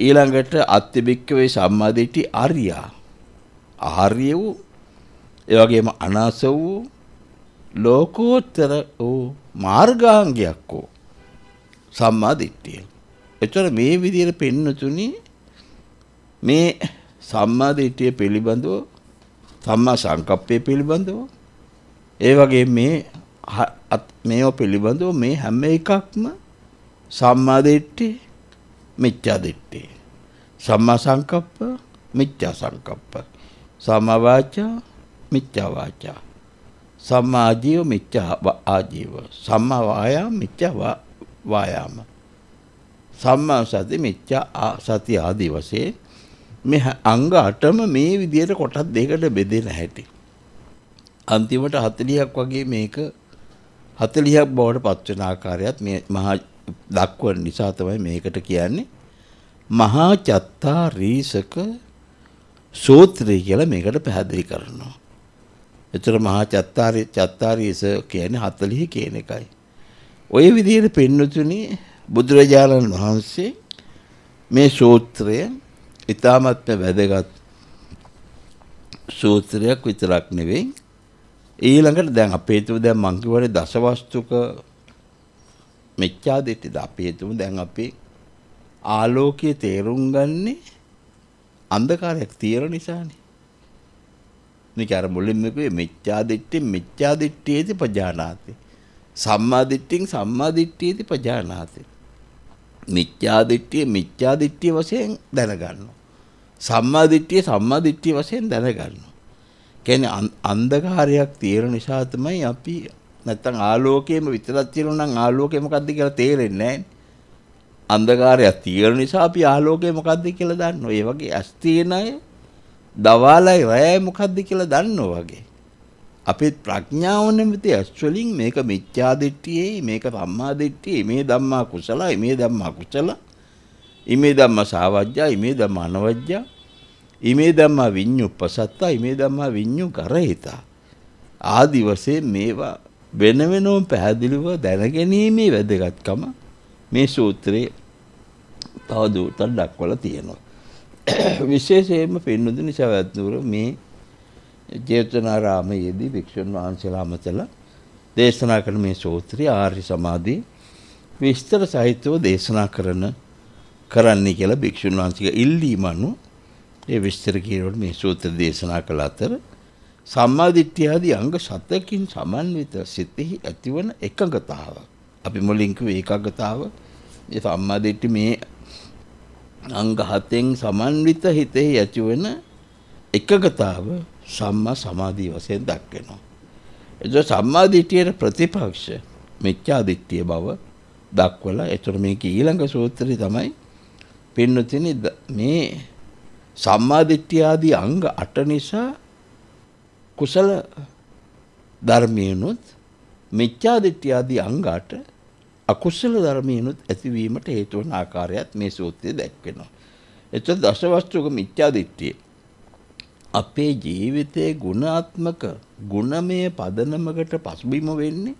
ඊළඟට අත්‍යබික්කවේ සම්මාදිට්ඨි ආර්යා. ආර්ය වූ ඒ වගේම අනාස වූ ලෝකෝත්තර වූ මාර්ගාංගයක් වූ සම්මාදිට්ඨිය. එතකොට මේ විදිහට පෙන්වතුනි මේ සම්මාදිට්ඨිය පිළිබඳව සම්මා සංකප්පය පිළිබඳව ඒ වගේ මේ මේව පිළිබඳව මේ හැම එකක්ම සම්මාදිට්ඨිය මිච්ඡා දිට්ඨිය. සම්මා සංකප්ප මිච්ඡා සංකප්ප. සම්මා වාචා මිච්ඡා වාචා. සම්මා ආජීව මිච්ඡා ආජීව. සම්මා වායාම මිච්ඡා වායාම. සම්මා සති මිච්ඡා සති ආදි වශයෙන් මේ අංග 8ම මේ විදිහට කොටස් දෙකකට බෙදෙන හැටි. අන්තිමට 40ක් වගේ මේක 40ක් බවට පත්වන ආකාරයත් මේ මහා දක්වන නිසා තමයි මේකට කියන්නේ මහා චත්තා රීසක සූත්‍රය කියලා මේකට පැහැදිලි කරනවා. එතකොට මහා චත්තාරි චත්තාරීස කියන්නේ 40 කියන එකයි. ඔය විදිහට පින්නතුනි බුදුරජාණන් වහන්සේ මේ සූත්‍රය ඊ타මත්ම වැදගත් සූත්‍රයක් විතරක් නෙවෙයි ඊළඟට දැන් අපේ තුව දැන් මං කිව්වනේ දසවස්තුක මිච්ඡා දිට්ඨිද අපි හිතමු දැන් අපි ආලෝකයේ තේරුම් ගන්නේ අන්ධකාරයක් තියෙන නිසානේ. මේක අර මුලින්ම කිව්වේ මිච්ඡා දිට්ඨි මිච්ඡා දිට්ඨියේදී පජානාති. සම්මා දිට්ඨියෙන් සම්මා දිට්ඨියේදී පජානාති. මිච්ඡා දිට්ඨිය මිච්ඡා දිට්ඨිය වශයෙන් දැනගන්නවා. සම්මා දිට්ඨිය සම්මා දිට්ඨිය වශයෙන් දැනගන්නවා. කියන්නේ අන්ධකාරයක් තියෙන නිසා තමයි අපි නැත්තම් ආලෝකයේම විතරක් තියෙනවා නම් ආලෝකය මොකද්ද කියලා තේරෙන්නේ නැහැ. අන්ධකාරයක් තියෙන නිසා අපි ආලෝකය මොකද්ද කියලා දන්නවා. ඒ වගේ ඇස් තියෙන අය දවාලයි රැය මොකද්ද කියලා දන්නවා වගේ. අපේ ප්‍රඥාව නැමැති ඇස් වලින් මේක මිත්‍යා දිට්ඨියයි මේක සම්මා දිට්ඨියයි මේ ධම්මා කුසලයි මේ ධම්මා කුසල. ඉමේ ධම්මා සාවජ්ජා ඉමේ ධම්මා අනවජ්ජා ඉමේ ධම්මා විඤ්ඤුප්පසත්තා ඉමේ ධම්මා විඤ්ඤු කරහිතා ආදි වශයෙන් මේවා වෙන වෙනම පැහැදිලිව දැනගැනීමේ වැදගත්කම මේ සූත්‍රයේ තවදුරටත් දක්වලා තියෙනවා. විශේෂයෙන්ම පින්නුදුනි සවැත්නුවර මේ ජේතවනාරාමයේදී වික්ෂුන් වහන්සේලා අමතලා දේශනා කරන මේ සූත්‍රය ආර්ය සමාධි විස්තර සහිතව දේශනා කරන කරන්නේ කියලා භික්ෂුන් වහන්සේගේ ඉල්ලීම අනුව ඒ විස්තර කියනකොට මේ සූත්‍ර දේශනා කළ අතර සම්මාදිට්ඨිය ආදී අංග 7කින් සමන්විත සිතෙහි ඇතිවන එකඟතාව. අපි මුලින් කිව්වේ ඒකාගතාව. මේ සම්මාදිට්ඨි මේ අංග 7ෙන් සමන්විත හිතෙහි ඇතිවන එකඟතාව සම්මා සමාධිය වශයෙන් දක්වනවා. එතකොට සම්මාදිට්ඨියට ප්‍රතිපක්ෂ මිච්ඡාදිට්ඨිය බව දක්වලා එතකොට මේක ඊළඟ සූත්‍රය තමයි පින්නතිනි මේ සම්මාදිට්ඨිය ආදී අංග 8 නිසා කුසල ධර්මයනුත් මෙච්චාදිට්ඨිය ආදී අංගාට අකුසල ධර්මයනුත් ඇතිවීමට හේතු වන ආකාරයත් මේ සූත්‍රයේ දැක්වෙනවා. එතකොට දසවස්තුක මිත්‍යාදිට්ඨිය අපේ ජීවිතයේ ගුණාත්මක ගුණමය පදනමකට පසුබිම වෙන්නේ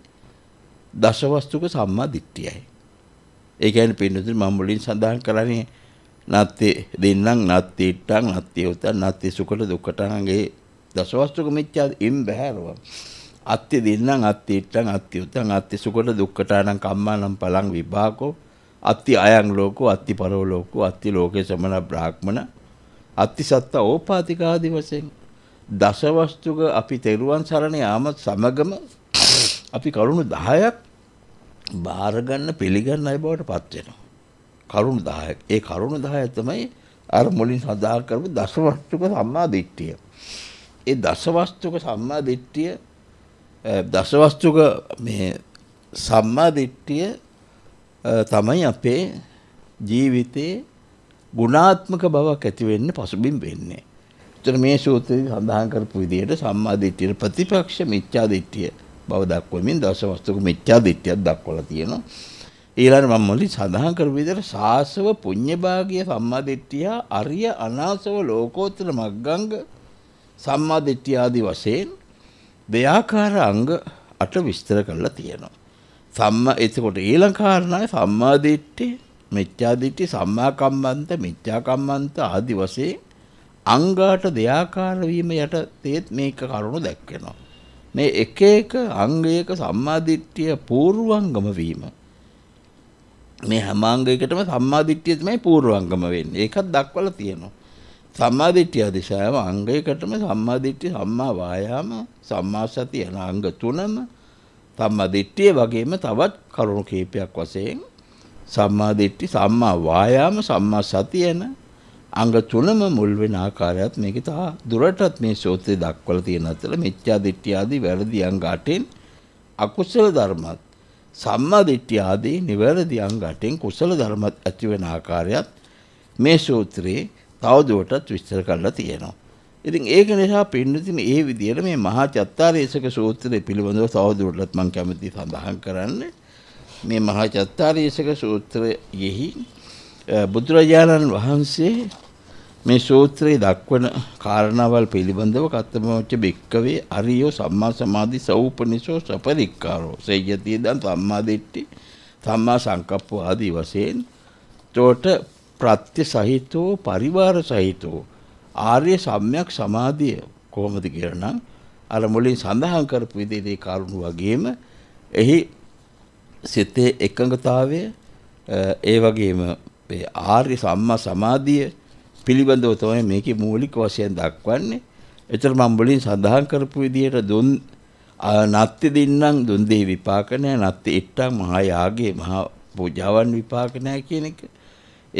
දසවස්තුක සම්මා දිට්ඨියයි. ඒ කියන්නේ පින්නතුනි මම මුලින් සඳහන් කරන්නේ නත්ති දෙන්නම් නත්ති ඉට්ටම් නත්ති උත නත්ති සුකල දුක්කටංගේ දසවස්තුක මිච්ඡාද එම් බහැරවා අත්ති දෙන්නම් අත්ති ඉට්ටන් අත්ති උතන් අත්ති සුකොට දුක්කටානම් කම්මානම් පලං විභාකෝ අත්ති අයං ලෝකෝ අත්ති පරෝ ලෝකෝ අත්ති ලෝකේ සමන බ්‍රාහ්මණ අත්ති සත්ත ඕපාතිකාදි වශයෙන් දසවස්තුක අපි තෙරුවන් සරණ යාම සමගම අපි කරුණු 10ක් බාර ගන්න පිළිගන්න අය බවට පත් වෙනවා කරුණු 10ක් ඒ කරුණු 10 තමයි අර මුලින් සඳහන් කරපු දසවස්තුක සම්මා දිට්ඨිය ඒ දසවස්තුක සම්මා දිට්ඨිය දසවස්තුක මේ සම්මා දිට්ඨිය තමයි අපේ ජීවිතේ ගුණාත්මක බවක් ඇති වෙන්නේ පසුබිම් වෙන්නේ. ඒතර මේ සූත්‍රයේ සඳහන් කරපු විදිහට සම්මා දිට්ඨියට ප්‍රතිපක්ෂ මිච්ඡා දිට්ඨිය බව දක්වමින් දසවස්තුක මිච්ඡා දිට්ඨියක් දක්වලා තියෙනවා. ඊළඟට මම මුලින් සඳහන් කරපු විදිහට සාසව පුඤ්ඤභාගිය සම්මා දිට්ඨිය අරිය අනාසව ලෝකෝත්තර මග්ගංග සම්මා දිට්ඨිය ආදී වශයෙන් දෙයාකාර අංග අට විස්තර කරලා තියෙනවා. සම්මා එතකොට ඊළඟ කාරණාවේ සම්මා දිට්ඨි, මිත්‍යා දිට්ඨි, සම්මා කම්මන්ත, මිත්‍යා කම්මන්ත ආදී වශයෙන් අංගාට දෙයාකාර වීම යට තේත් මේක කරුණු දැක්වෙනවා. මේ එක එක අංගයක සම්මා දිට්ඨිය පූර්වංගම වීම මේ හැම අංගයකටම සම්මා දිට්ඨිය තමයි පූර්වංගම වෙන්නේ. ඒකත් දක්වලා තියෙනවා. සම්මාදිට්ඨිය අධිශයම අංගයකටම සම්මාදිට්ඨිය සම්මා වායාම සම්මා සති යන අංග තුනම සම්මාදිට්ඨිය වගේම තවත් කරුණු කීපයක් වශයෙන් සම්මාදිට්ඨි සම්මා වායාම සම්මා සති යන අංග තුනම මුල් වෙන ආකාරයත් මේක තා දුරටත් මේ සෝත්‍රය දක්වලා තියෙන අතර මිච්ඡා දිට්ඨිය ආදී වැරදි අංග 8න් අකුසල ධර්මත් සම්මා දිට්ඨිය ආදී නිවැරදි අංග 8න් කුසල ධර්මත් ඇති වෙන ආකාරයත් මේ සූත්‍රයේ තවදුරටත් විස්තර කරලා තියෙනවා. ඉතින් ඒක නිසා පින්නතින ඒ විදිහට මේ මහා චත්තාරීසක සූත්‍රය පිළිබඳව තවදුරටත් මම කැමති සඳහන් කරන්න මේ මහා චත්තාරීසක සූත්‍රයෙහි බුදුරජාණන් වහන්සේ මේ සූත්‍රයේ දක්වන කාරණාවල් පිළිබඳව කත්තමෝච්ච බික්කවේ අරියෝ සම්මා සමාධි සෞපනිසෝ සපරික්කාරෝ සේයතිය දන් සම්මා දිට්ඨි සම්මා සංකප්ප ආදී වශයෙන් තෝට ප්‍රත්‍ය සහිතව පරිවාර සහිතව ආර්ය සම්‍යක් සමාධිය කොහොමද කියලා නම් අර මුලින් සඳහන් කරපු විදිහට ඒ කරුණු වගේම එහි සිතේ එකඟතාවය ඒ වගේම මේ ආර්ය සම්මා සමාධිය පිළිබඳව තමයි මේකේ මූලික වශයෙන් දක්වන්නේ. එතන මම මුලින් සඳහන් කරපු විදිහට දුන් නත්ති දින්නම් දුන් දේ විපාක නැහැ නත්ති ඉට්ටා මහා යාගේ මහා පූජාවන් විපාක නැහැ කියන එක.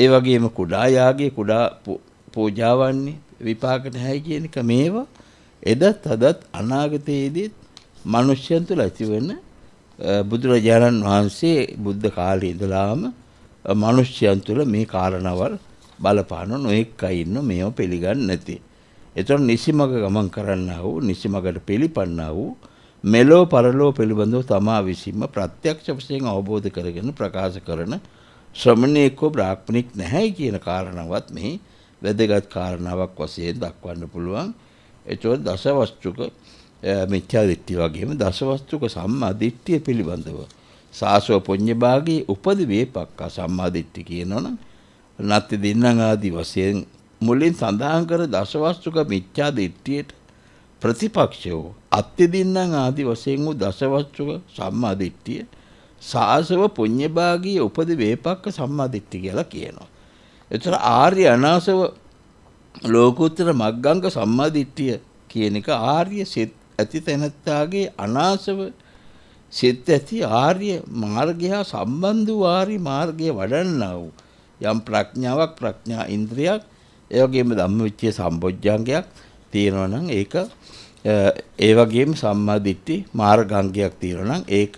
ඒ වගේම කුඩා යාගයේ කුඩා පූජාවන්නේ විපාකට හැයි කියන එක මේවා එදත් අදත් අනාගතයේදීත් මිනිස්යන් තුළ ඇතිවෙන බුදුරජාණන් වහන්සේ බුද්ධ කාලේ ඉඳලාම මිනිස්යන් තුළ මේ කාරණාවල් බලපාන නොඑක් අය ඉන්න මේව පිළිගන්නේ නැති. ඒතර නිසිමග ගමන් කරන්නා වූ නිසිමගට පිළිපන්නා වූ මෙලෝ පරලෝ පිළිබඳව තමා විසින්ම ප්‍රත්‍යක්ෂ වශයෙන් අවබෝධ කරගෙන ප්‍රකාශ කරන ශ්‍රමණයෙක්කෝ බ්‍රාහ්මණෙක් නැහැ කියන කාරණාවත් මෙහි වැදගත් කාරණාවක් වශයෙන් දක්වන්න පුළුවන්. එතකොට දසවස්තුක මිත්‍යා දිට්ඨිය වගේම දසවස්තුක සම්මා දිට්ඨිය පිළිබඳව සාසව පුඤ්ඤ භාගයේ උපදි වේපක්කා සම්මා දිට්ඨිය කියනවනම් නත්ති දින්නම් ආදී වශයෙන් මුලින් සඳහන් කර දසවස්තුක මිත්‍යා දිට්ඨියට ප්‍රතිපක්ෂව අත්ති දින්නම් ආදී වශයෙන් වූ දසවස්තුක සම්මා දිට්ඨිය සාසව පුඤ්ඤභාගී උපදි වේපක්ක සම්මාදිට්ඨි කියලා කියනවා. එතන ආර්ය අනාසව ලෝකෝත්තර මග්ගංග සම්මාදිට්ඨිය කියන එක ආර්ය සිත් ඇති තැනත්තාගේ අනාසව සිත් ඇති ආර්ය මාර්ගය සම්බන්ධ වූ ආර්ය මාර්ගය වඩන්නා වූ යම් ප්‍රඥාවක් ප්‍රඥා ඉන්ද්‍රියක් ඒ වගේම ධම්මවිචය සම්බොජ්ජංගයක් තියෙනවා නම් ඒක ඒ වගේම සම්මාදිට්ඨි මාර්ගාංගයක් තියෙනවා නම් ඒක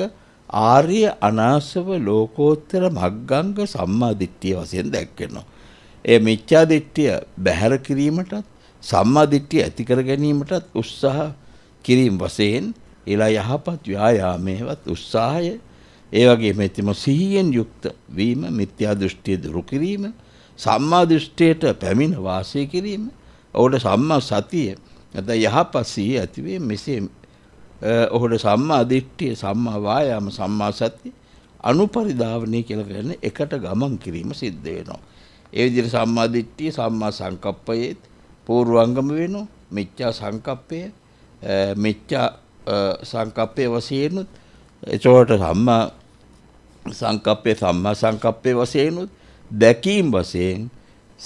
ආර්ය අනාසව ලෝකෝත්තර මග්ගංග සම්මාදිට්ඨිය වශයෙන් දැක්වෙනවා. ඒ මිච්ඡාදිට්ඨිය බැහැර කිරීමටත් සම්මාදිට්ඨිය ඇති කර ගැනීමටත් උත්සාහ කිරීම වශයෙන් ඊළා යහපත් ව්‍යායාමයේවත් උත්සාහය ඒ වගේම එතම සිහියෙන් යුක්ත වීම මිත්‍යා දෘෂ්ටිය දුරු කිරීම සම්මා දෘෂ්ටියට පැමිණ වාසය කිරීම ඔහුට සම්මා සතිය නැත්නම් යහපත් සිහිය ඇතිවීම මෙසේ ඔහුට සම්මා දිට්ඨිය සම්මා වායාම සම්මා සති අනුපරිධාවනය කියලා කියන්නේ එකට ගමන් කිරීම සිද්ධ වෙනවා. ඒ විදිහට සම්මා දිට්ඨිය සම්මා සංකප්පයේ පූර්වංගම වෙනවා. මිච්ඡා සංකප්පය මිච්ඡා සංකප්පයේ වශයෙන් එතකොට සම්මා සංකප්පේ සම්මා සංකප්පේ වශයෙන් දැකීම් වශයෙන්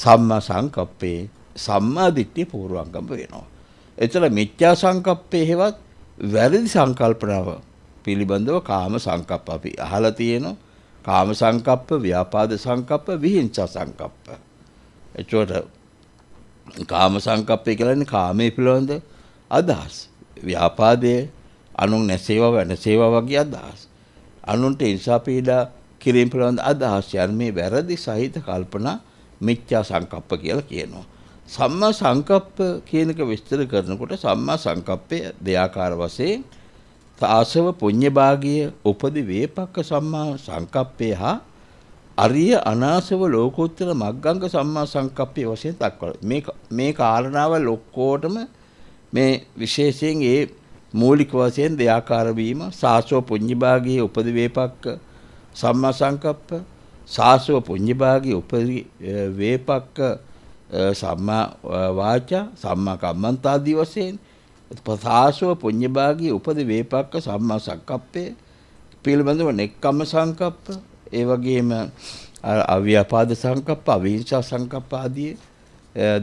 සම්මා සංකප්පේ සම්මා දිට්ඨිය පූර්වංගම වෙනවා. එතන මිච්ඡා සංකප්පේ හෙවත් වැරදි සංකල්පනාව පිළිබඳව කාම සංකප්ප අපි අහලා තියෙනවා. කාම සංකප්ප, ව්‍යාපාද සංකප්ප, විහිංසා සංකප්ප. එතකොට කාම සංකප්පය කියන්නේ කාමයේ පිළිබඳ අදහස්. ව්‍යාපාදයේ අනුන් නැසේවා වෙනසේවා වගේ අදහස්. අනුන්ට ඉන්සා පීඩා කිරීම පිළිබඳ අදහස් යන් මේ වැරදි සහිත කල්පනා මිත්‍යා සංකප්ප කියලා කියනවා. සම්මා සංකප්ප කියන එක විස්තර කරනකොට සම්මා සංකප්පය දෙආකාර වශයෙන් තාසව පුඤ්ඤභාගිය උපදි වේපක්ක සම්මා සංකප්පේ හා අරිය අනාසව ලෝකෝත්තර මග්ගංග සම්මා සංකප්පේ වශයෙන් දක්වලා මේ මේ කාරණාව ලොක්කෝටම මේ විශේෂයෙන් ඒ මූලික වශයෙන් දෙආකාර වීම සාසව පුඤ්ඤභාගිය උපදි වේපක්ක සම්මා සංකප්ප සාසව පුඤ්ඤභාගිය උපදි වේපක්ක සම්මා වාචා සම්මා කම්මන්ත ආදී වශයෙන් ප්‍රසාසව පුඤ්ඤභාගී උපද වේපක්ක සම්මා සංකප්පේ පිළිබඳව නෙක්කම්ම සංකප්ප ඒ වගේම අව්‍යාපාද සංකප්ප අවිහිංසා සංකප්ප ආදී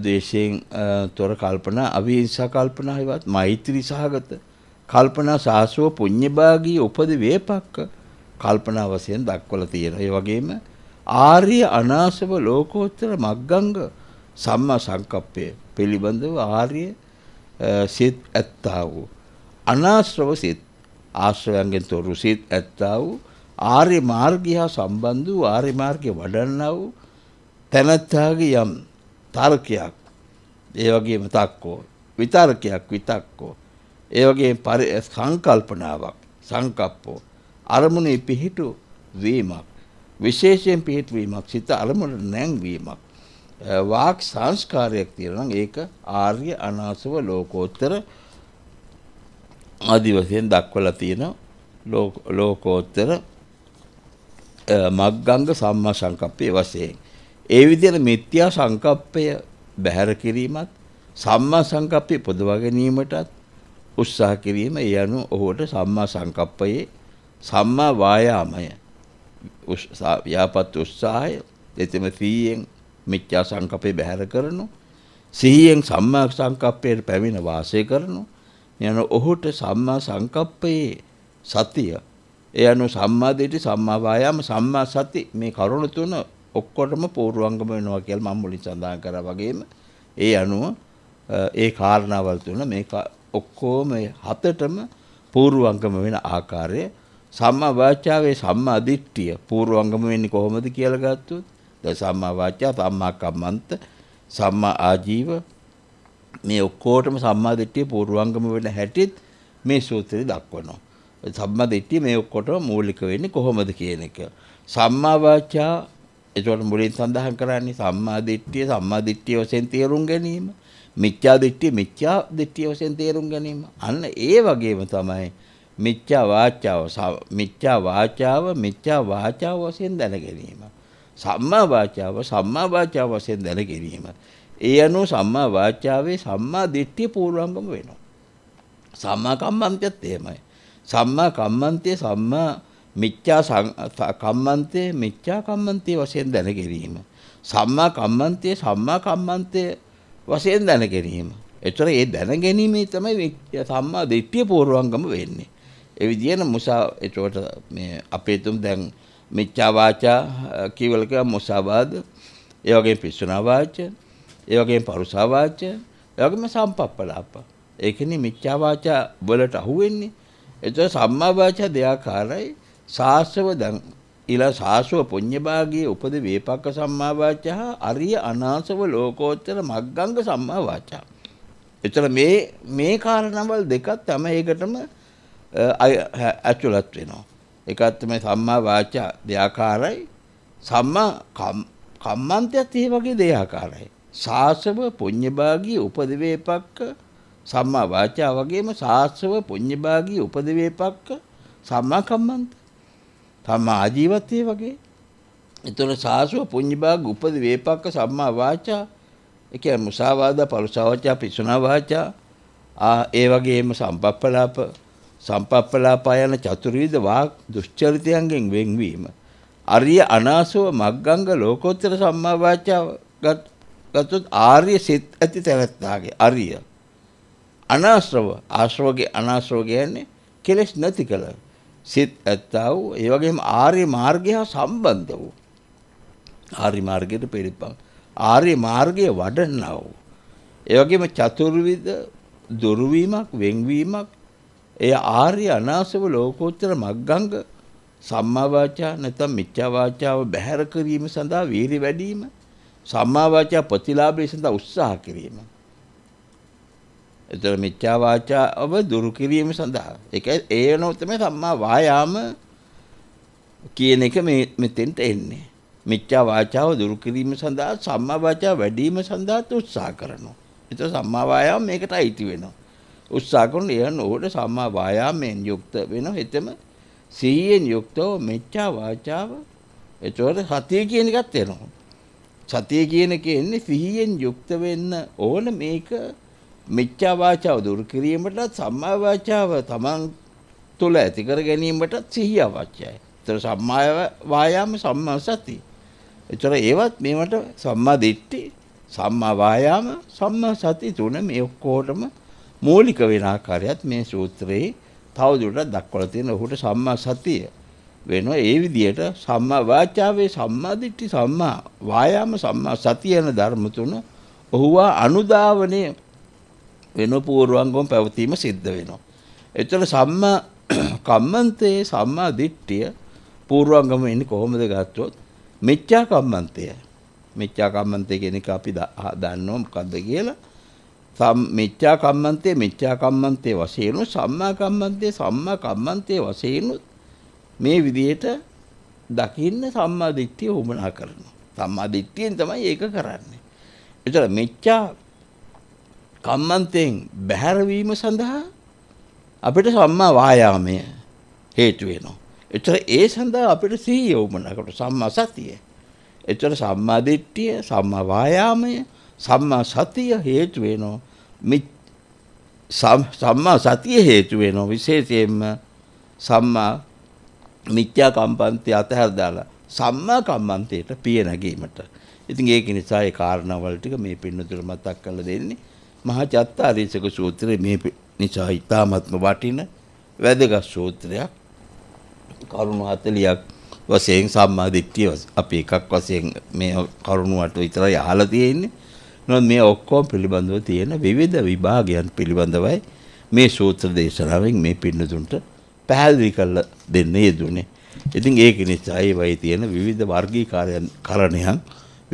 ද්වේෂයෙන් තොර කල්පනා අවීංසා කල්පනා හෙවත් මෛත්‍රී සහගත කල්පනා සාසව පුඤ්ඤභාගී උපද වේපක්ක කල්පනා වශයෙන් දක්වලා තියෙනවා. ඒ වගේම ආර්ය අනාසව ලෝකෝත්තර මග්ගංග සම්මා සංකප්පය පිළිබඳව ආර්ය සිත් ඇත්තා වූ අනාශ්‍රව සිත් ආශ්‍රවයන්ගෙන් තොරු සිත් ඇත්තා වූ ආර්ය මාර්ගය හා සම්බන්ධ වූ ආර්ය මාර්ගය වඩන්නා වූ තැනැත්තාගේ යම් තර්කයක් ඒ වගේම තක්කෝ විතර්කයක් විතක්කෝ ඒ වගේ සංකල්පනාවක් සංකප්පෝ අරමුණේ පිහිටු වීමක් විශේෂයෙන් පිහිටවීමක් සිත අරමුණට නැංවීමක් වාක් සංස්කාරයක් තියෙනවා ඒක ආර්ය අනාසව ලෝකෝත්තර ආදි වශයෙන් දක්වලා තියෙන ලෝකෝත්තර මග්ගංග සම්මා සංකප්පයේ වශයෙන් ඒ විදිහට මිත්‍යා සංකප්පය බැහැර කිරීමත් සම්මා සංකප්පය පොදවා ගැනීමටත් උත්සාහ කිරීම ඒ අනුව ඔහුට සම්මා සංකප්පයේ සම්මා වායාමය යහපත් උත්සාහය එතෙම සීයෙන් මිච්ඡා සංකප්පේ බැහැර කරනු සිහියෙන් සම්මා සංකප්පයට පැමිණ වාසය කරනු යන ඔහුට සම්මා සංකප්පයේ සතිය ඒ අනුව සම්මා දිට්ඨි සම්මා වායාම සම්මා සති මේ කරුණ තුන ඔක්කොටම පූර්වංගම වෙනවා කියලා මම මුලින් සඳහන් කරා වගේම ඒ අනුව ඒ කාරණාවල් තුන මේ ඔක්කොම හතටම පූර්වංගම වෙන ආකාරය සම්මා වාචාවේ සම්මා දිට්ඨිය පූර්වංගම වෙන්නේ කොහොමද කියලා ගත්තොත් දැන් සම්මා වාචා, සම්මා කම්මන්ත, සම්මා ආජීව මේ ඔක්කොටම සම්මා දිට්ඨිය පූර්වංගම වෙන හැටිත් මේ සූත්‍රයේ දක්වනවා. සම්මා දිට්ඨිය මේ ඔක්කොටම මූලික වෙන්නේ කොහොමද කියන එක. සම්මා වාචා එතකොට මුලින් සඳහන් කරන්නේ සම්මා දිට්ඨිය සම්මා දිට්ඨිය වශයෙන් තේරුම් ගැනීම. මිච්ඡා දිට්ඨිය මිච්ඡා දිට්ඨිය වශයෙන් තේරුම් ගැනීම. අන්න ඒ වගේම තමයි මිච්ඡා වාචාව මිච්ඡා වාචාව මිච්ඡා වාචාව වශයෙන් දැන ගැනීම. සම්මා වාචාව සම්මා වාචාව වශයෙන් දැන ගැනීම. ඒ අනුව සම්මා වාචාවේ සම්මා දිට්ඨිය පූර්වංගම වෙනවා. සම්මා කම්මන්තයත් එහෙමයි. සම්මා කම්මන්තයේ සම්මා මිච්ඡා කම්මන්තයේ මිච්ඡා කම්මන්තයේ වශයෙන් දැන ගැනීම. සම්මා කම්මන්තයේ සම්මා කම්මන්තයේ වශයෙන් දැන ගැනීම. එතකොට ඒ දැන ගැනීමේ තමයි සම්මා දිට්ඨිය පූර්වංගම වෙන්නේ. ඒ විදිහන මුසා එතකොට මේ අපේ තුම් දැන් මිච්ඡා වාචා කීවල කියන මොසාවාද ඒ වගේම පිස්සුනා වාච ඒ වගේම පරුසා වාච ඒ වගේම සම්පප්පලාප ඒ කියන්නේ මිච්ඡා වාචා වලට අහු වෙන්නේ එතකොට සම්මා වාචා දෙආකාරයි සාසව දං ඊළා සාසව පුඤ්ඤභාගයේ උපද වේපක්ක සම්මා වාචා අරිය අනාසව ලෝකෝත්තර මග්ගංග සම්මා වාචා. එතන මේ මේ කාරණාවල් දෙකත් තම ඒකටම ඇතුළත් වෙනවා. ඒකත් තමයි සම්මා වාචා දෙආකාරයි සම්මා කම්මන්තයත් ඒ වගේ දෙආකාරයි සාසව පුඤ්ඤභාගී උපදවේපක්ක සම්මා වාචා වගේම සාස්ව පුඤ්ඤභාගී උපදවේපක්ක සම්මා කම්මන්ත සම්මා ආජීවත්වයේ වගේ එතන සාස්ව පුඤ්ඤභාග උපදවේපක්ක සම්මා වාචා ඒ කියන්නේ මුසාවාදා පරුසාවාචා පිසුනා වාචා ආ ඒ වගේම සම්පප්පලාප සම්පප්පලාපා යන චතුර්විධ වාක් දුෂ්චරිතයන්ගෙන් වෙන්වීම අරිය අනාසව මග්ගංග ලෝකෝත්තර සම්මා වාචාව ගත්තොත් ආර්ය සිත් ඇති තැනත්තාගේ අරිය අනාශ්‍රව ආශ්‍රවගේ අනාශ්‍රව කියන්නේ කෙලෙස් නැති කල සිත් ඇත්තා වූ ඒ වගේම ආර්ය මාර්ගය හා සම්බන්ධ වූ ආර්ය මාර්ගයට පිළිපන් ආර්ය මාර්ගය වඩන්නා වූ ඒ වගේම චතුර්විධ දුර්වීමක් වෙන්වීමක් එය ආර්ය අනාසව ලෝකෝත්තර මග්ගංග සම්මා වාචා නැත්නම් මිච්ඡා වාචාව බැහැර කිරීම සඳහා වීරිය වැඩි වීම සම්මා වාචා ප්‍රතිලාභය සඳහා උත්සාහ කිරීම. ඒතර මිච්ඡා වාචාව දුරු කිරීම සඳහා ඒක ඒ වෙනව තමයි සම්මා වායාම කියන එක මේ මෙතෙන්ට එන්නේ. මිච්ඡා වාචාව දුරු කිරීම සඳහා සම්මා වාචා වැඩි වීම සඳහා උත්සාහ කරනවා. ඒතර සම්මා වායාම මේකට අයිති වෙනවා. උත්සාහ කරන එයන් ඔහුට සම්මා වායාමයෙන් යුක්ත වෙනවා. එතෙම සීයෙන් යුක්තව මෙච්චා වාචාව එතකොට සතිය කියන එකත් එනවා. සතිය කියන එක එන්නේ සිහියෙන් යුක්ත වෙන්න ඕන මේක මෙච්චා වාචාව දුරු කිරීමට සම්මා වාචාව තමන් තුළ ඇති කර ගැනීමට සිහිය අවශ්‍යයි. ඒතර සම්මා වායාම සම්මා සතිය. ඒතර ඒවත් මේවට සම්මා දිට්ඨි සම්මා වායාම සම්මා සති තුන මේ ඔක්කොටම මූලික වෙන ආකාරයත් මේ සූත්‍රයේ තවදුරටත් දක්වලා තියෙන ඔහුට සම්මා සතිය වෙනවා ඒ විදිහට සම්මා වාචාවේ සම්මා දිට්ඨි සම්මා වායාම සම්මා සතිය යන ධර්ම තුන ඔහුවා අනුදාවනේ වෙන පූර්වංගම පැවතීම සිද්ධ වෙනවා. එතකොට සම්මා කම්මන්තේ සම්මා දිට්ඨිය පූර්වංගම එන්නේ කොහොමද ගත්තොත් මිච්ඡා කම්මන්තය. මිච්ඡා කම්මන්තය කියන එක අපි දන්නවා මොකද්ද කියලා. මිච්ඡා කම්මන්තේ මිච්ඡා කම්මන්තේ වශයෙන් සම්මා කම්මන්තේ සම්මා කම්මන්තේ වශයෙන් මේ විදිහට දකින්න සම්මා දිට්ඨිය වමනා කරනවා. සම්මා දිට්ඨියෙන් තමයි ඒක කරන්නේ. එතන මිච්ඡා කම්මන්තෙන් බැහැරවීම සඳහා අපිට සම්මා වායාමය හේතු වෙනවා. එතන ඒ සඳහා අපිට සිහිය වමනා කරනවා සම්මා සතිය. එතන සම්මා දිට්ඨිය සම්මා වායාමය සම්මා සතිය හේතු වෙනෝ සම්මා සතිය හේතු වෙනෝ විශේෂයෙන්ම සම්මා මිත්‍යා කම්පන්තය අතහැර දාලා සම්මා කම්මන්තයට පිය නැගීමට. ඉතින් ඒක නිසා ඒ කාරණාවල් ටික මේ පින්නතුල මතක් කරලා දෙන්නේ. මහා චත්තාරීසක සූත්‍රයේ මේ නිසා ඊ타ත්ම වටින වැදගත් සූත්‍රයක්. කරුණු 40ක් වශයෙන් සම්මා දිට්ඨිය අපි එකක් වශයෙන් මේ කරුණුවට විතරයි අහලා තියෙන්නේ. නොත් මේ ඔක්කොම පිළිබඳව තියෙන විවිධ විභාගයන් පිළිබඳවයි මේ සූත්‍ර දේශනාවෙන් මේ පින්නතුන්ට පැහැදිලි කරලා දෙන්න යෙදුනේ. ඉතින් ඒක නිසා ඒවයි තියෙන විවිධ වර්ගීකාරයන් කරණයන්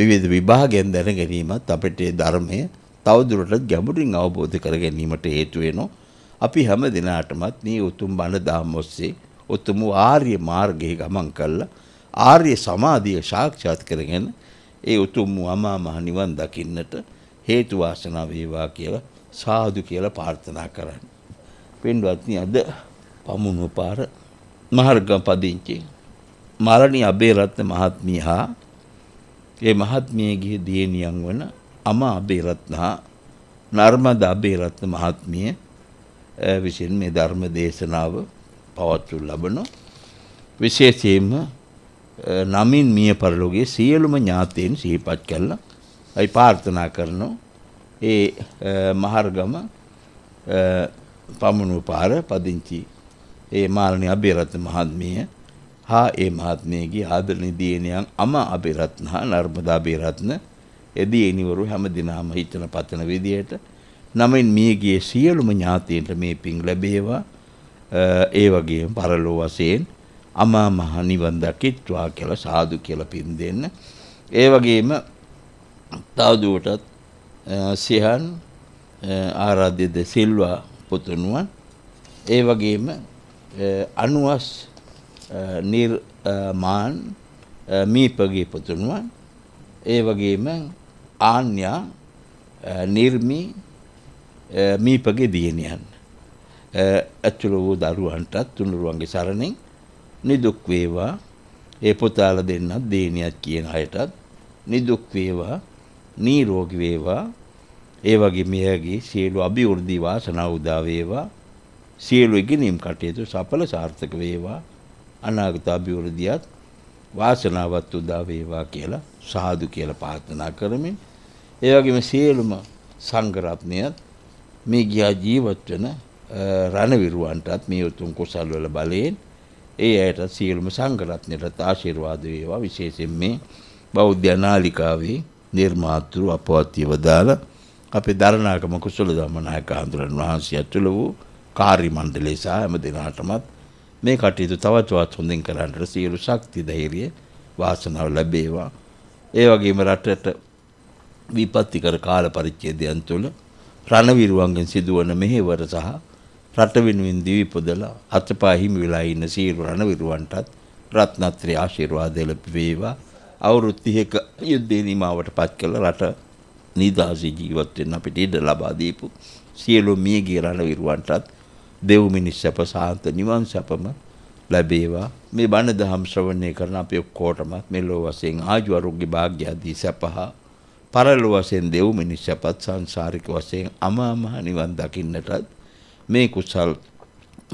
විවිධ විභාගයන් දැන ගැනීමත් අපිට ඒ ධර්මය තවදුරටත් ගැඹුරින් අවබෝධ කර ගැනීමට හේතු වෙනවා. අපි හැම දිනාටමත් මේ උතුම් බණ දහම ඔස්සේ උතුම් ආර්ය මාර්ගයේ ගමන් කළා ආර්ය සමාධිය සාක්ෂාත් කරගෙන ඒ උතුම් වූ අමා මහ නිවන් දකින්නට හේතු වාසනා වේවා කියලා සාදු කියලා ප්‍රාර්ථනා කරන්න. පින්වත්නි අද පමුණුව පාර මහර්ගම් පදිංචි මාලනී අබේරත්න මහත්මිය හා ඒ මහත්මියගේ දියණියන් වන අමා අබේරත්න හා නර්මද අබේරත්න මහත්මිය විසින් මේ ධර්ම දේශනාව පවත්වනු ලබන විශේෂයෙන්ම නමින් මිය පරලෝකයේ සියලුම ඥාතීන් සිහිපත් කළා. අයි ප්‍රාර්ථනා කරනවා ඒ මහර්ගම පමුණු පාර පදිංචි ඒ මාළනී අබේරත් මහත්මිය හා ඒ මහත්මියගේ ආදරණීය දියණියන් අම අබේරත්න හා නර්මදා අබේරත්න එදීනිවරු හැම දිනම හිතන පතන විදියට නමින් මියගේ සියලුම ඥාතීන්ට මේ පින් ලැබේවා ඒ වගේම පරලෝ වශයෙන් අමා මහ නිවන් දකිත්වා කියලා සාදු කියලා පින් දෙන්න. ඒ වගේම තවදුවටත් සිහන් ආරාධ්‍ය ද සිල්වා පුතුණුවන් ඒ වගේම අනුවස් නිර්මාන් මීපගේ පුතුණුවන් ඒ වගේම ආන්‍යා නිර්මි මීපගේ දියණියන් අතුළු වූ දරුවන්ටත් තුනුරුවන්ගේ සරණින් නිදුක් වේවා ඒ පුතාල දෙන්නත් දේනියත් කියන අයටත් නිදුක් වේවා නිරෝගී වේවා ඒ වගේ මෙයාගේ සියලු අභිවෘද්ධි වාසනා උදා වේවා සියලු ඉගෙනීම් කටයුතු සඵල සාර්ථක වේවා අනාගත අභිවෘද්ධියත් වාසනාවත් උදා වේවා කියලා සාදු කියලා ප්‍රාර්ථනා කරමින් ඒ වගේම සියලුම සංඝ රත්නයත් මේ ගියා ජීවත් වෙන රණවිරුවන්ටත් මේ උතුම් කුසල් වල බලයෙන් ඒ අයට සියලුම සංඝරත්නයට ආශිර්වාද වේවා විශේෂයෙන් මේ බෞද්ධ නාලිකාවේ නිර්මාතෘ අපවත්්‍යව දාලා අපේ දරණාගම කුසල ධම්මනායක හඳුරන් වහන්සේ ඇතුළු වූ කාර්ය මණ්ඩලය සහ හැම දිනාටමත් මේ කටයුතු තවත් තවත් හොඳින් කරන්නට සියලු ශක්ති ධෛර්ය වාසනාව ලැබේවා. ඒ වගේම රටට විපත්තිකර කාල පරිච්ඡේදයන් තුළ රණවිරුවන්ගෙන් සිදුවන මෙහෙවර සහ රට වෙනුවෙන් දිවි පුදලා අතපා හිමි වෙලා ඉන්න සියලු රණවිරුවන්ටත් රත්නත්‍රි ආශිර්වාද ලැබේවා අවුරුදු 30ක යුද්ධේ නිමාවටපත් කළ රට නිදහසේ ජීවත් වෙන්න අපිට ඉඩ ලබා දීපු සියලු මියගිය රණවිරුවන්ටත් දෙව් මිනිස් සැප සාන්ත නිවන් සැපම ලැබේවා මේ බණ දහම් ශ්‍රවණය කරන අපි ඔක්කොටම මෙලොව වශයෙන් ආජවරුගේ වාග්යාදී සැපහ පරලොව වශයෙන් දෙව් මිනිස් සැපත් සංසාරික වශයෙන් අමා මහ නිවන් දකින්නටත් මේ කුසල්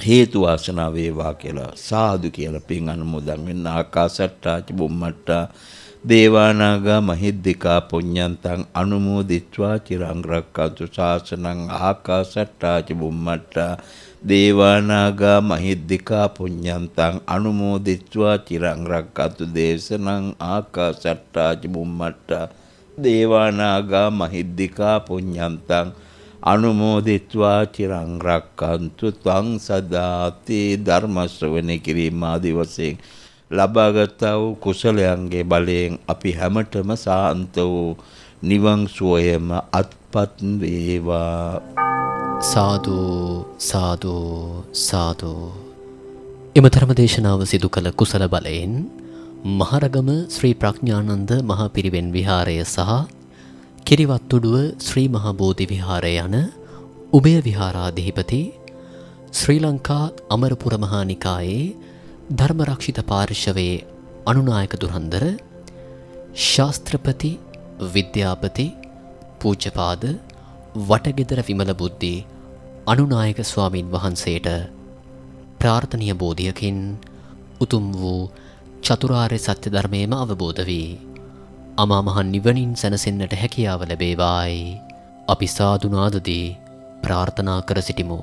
හේතු වාසනා වේවා කියලා සාදු කියලා පින් අනුමෝදන් වෙන්න ආකාසට්ටාච බුම්මට්ටා දේවානාගා මහිද්దికා පුඤ්ඤන්තං අනුමෝදිත්වා චිරං රක්කන්තු ශාසනං ආකාසට්ටාච බුම්මට්ටා දේවානාගා මහිද්దికා පුඤ්ඤන්තං අනුමෝදිත්වා චිරං රක්කන්තු දේශනං ආකාසට්ටාච බුම්මට්ටා දේවානාගා මහිද්దికා පුඤ්ඤන්තං අනුමෝදිත්වා චිරං රක්칸තු ත්වං සදාති ධර්ම ශ්‍රවණය කිරීම ආදී වශයෙන් ලබාගතා වූ කුසලයන්ගේ බලයෙන් අපි හැමතෙම සාන්ත වූ නිවන් සුවයම අත්පත් වේවා සාදු සාදු සාදු එම ධර්ම දේශනාව සිදු කළ කුසල බලයෙන් මහරගම ශ්‍රී ප්‍රඥානන්ද මහා පිරිවෙන් විහාරය සහ කිරිවත්තුඩුව ශ්‍රී මහබෝධි විහාරය යන උබය විහාරාධිහිපති ශ්‍රී ලංකා අමරපුර මහානිකායේ ධර්මරක්ෂිත පාර්ශවයේ අනුනායක දුරන්දර ශාස්ත්‍රපති විද්‍යාපති පූජපාද වටගෙදර විමල බුද්ධි අනුනායක ස්වාමින් වහන්සේට ප්‍රාර්ථනීය බෝධියකින් උතුම් වූ චතුරාර්ය සත්‍ය ධර්මයේම අවබෝධ වී අමා මහ නිවනින් සැනසෙන්නට හැකියාව ලැබේවායි අපි සාදුනාදදී ප්‍රාර්ථනා කර සිටිමු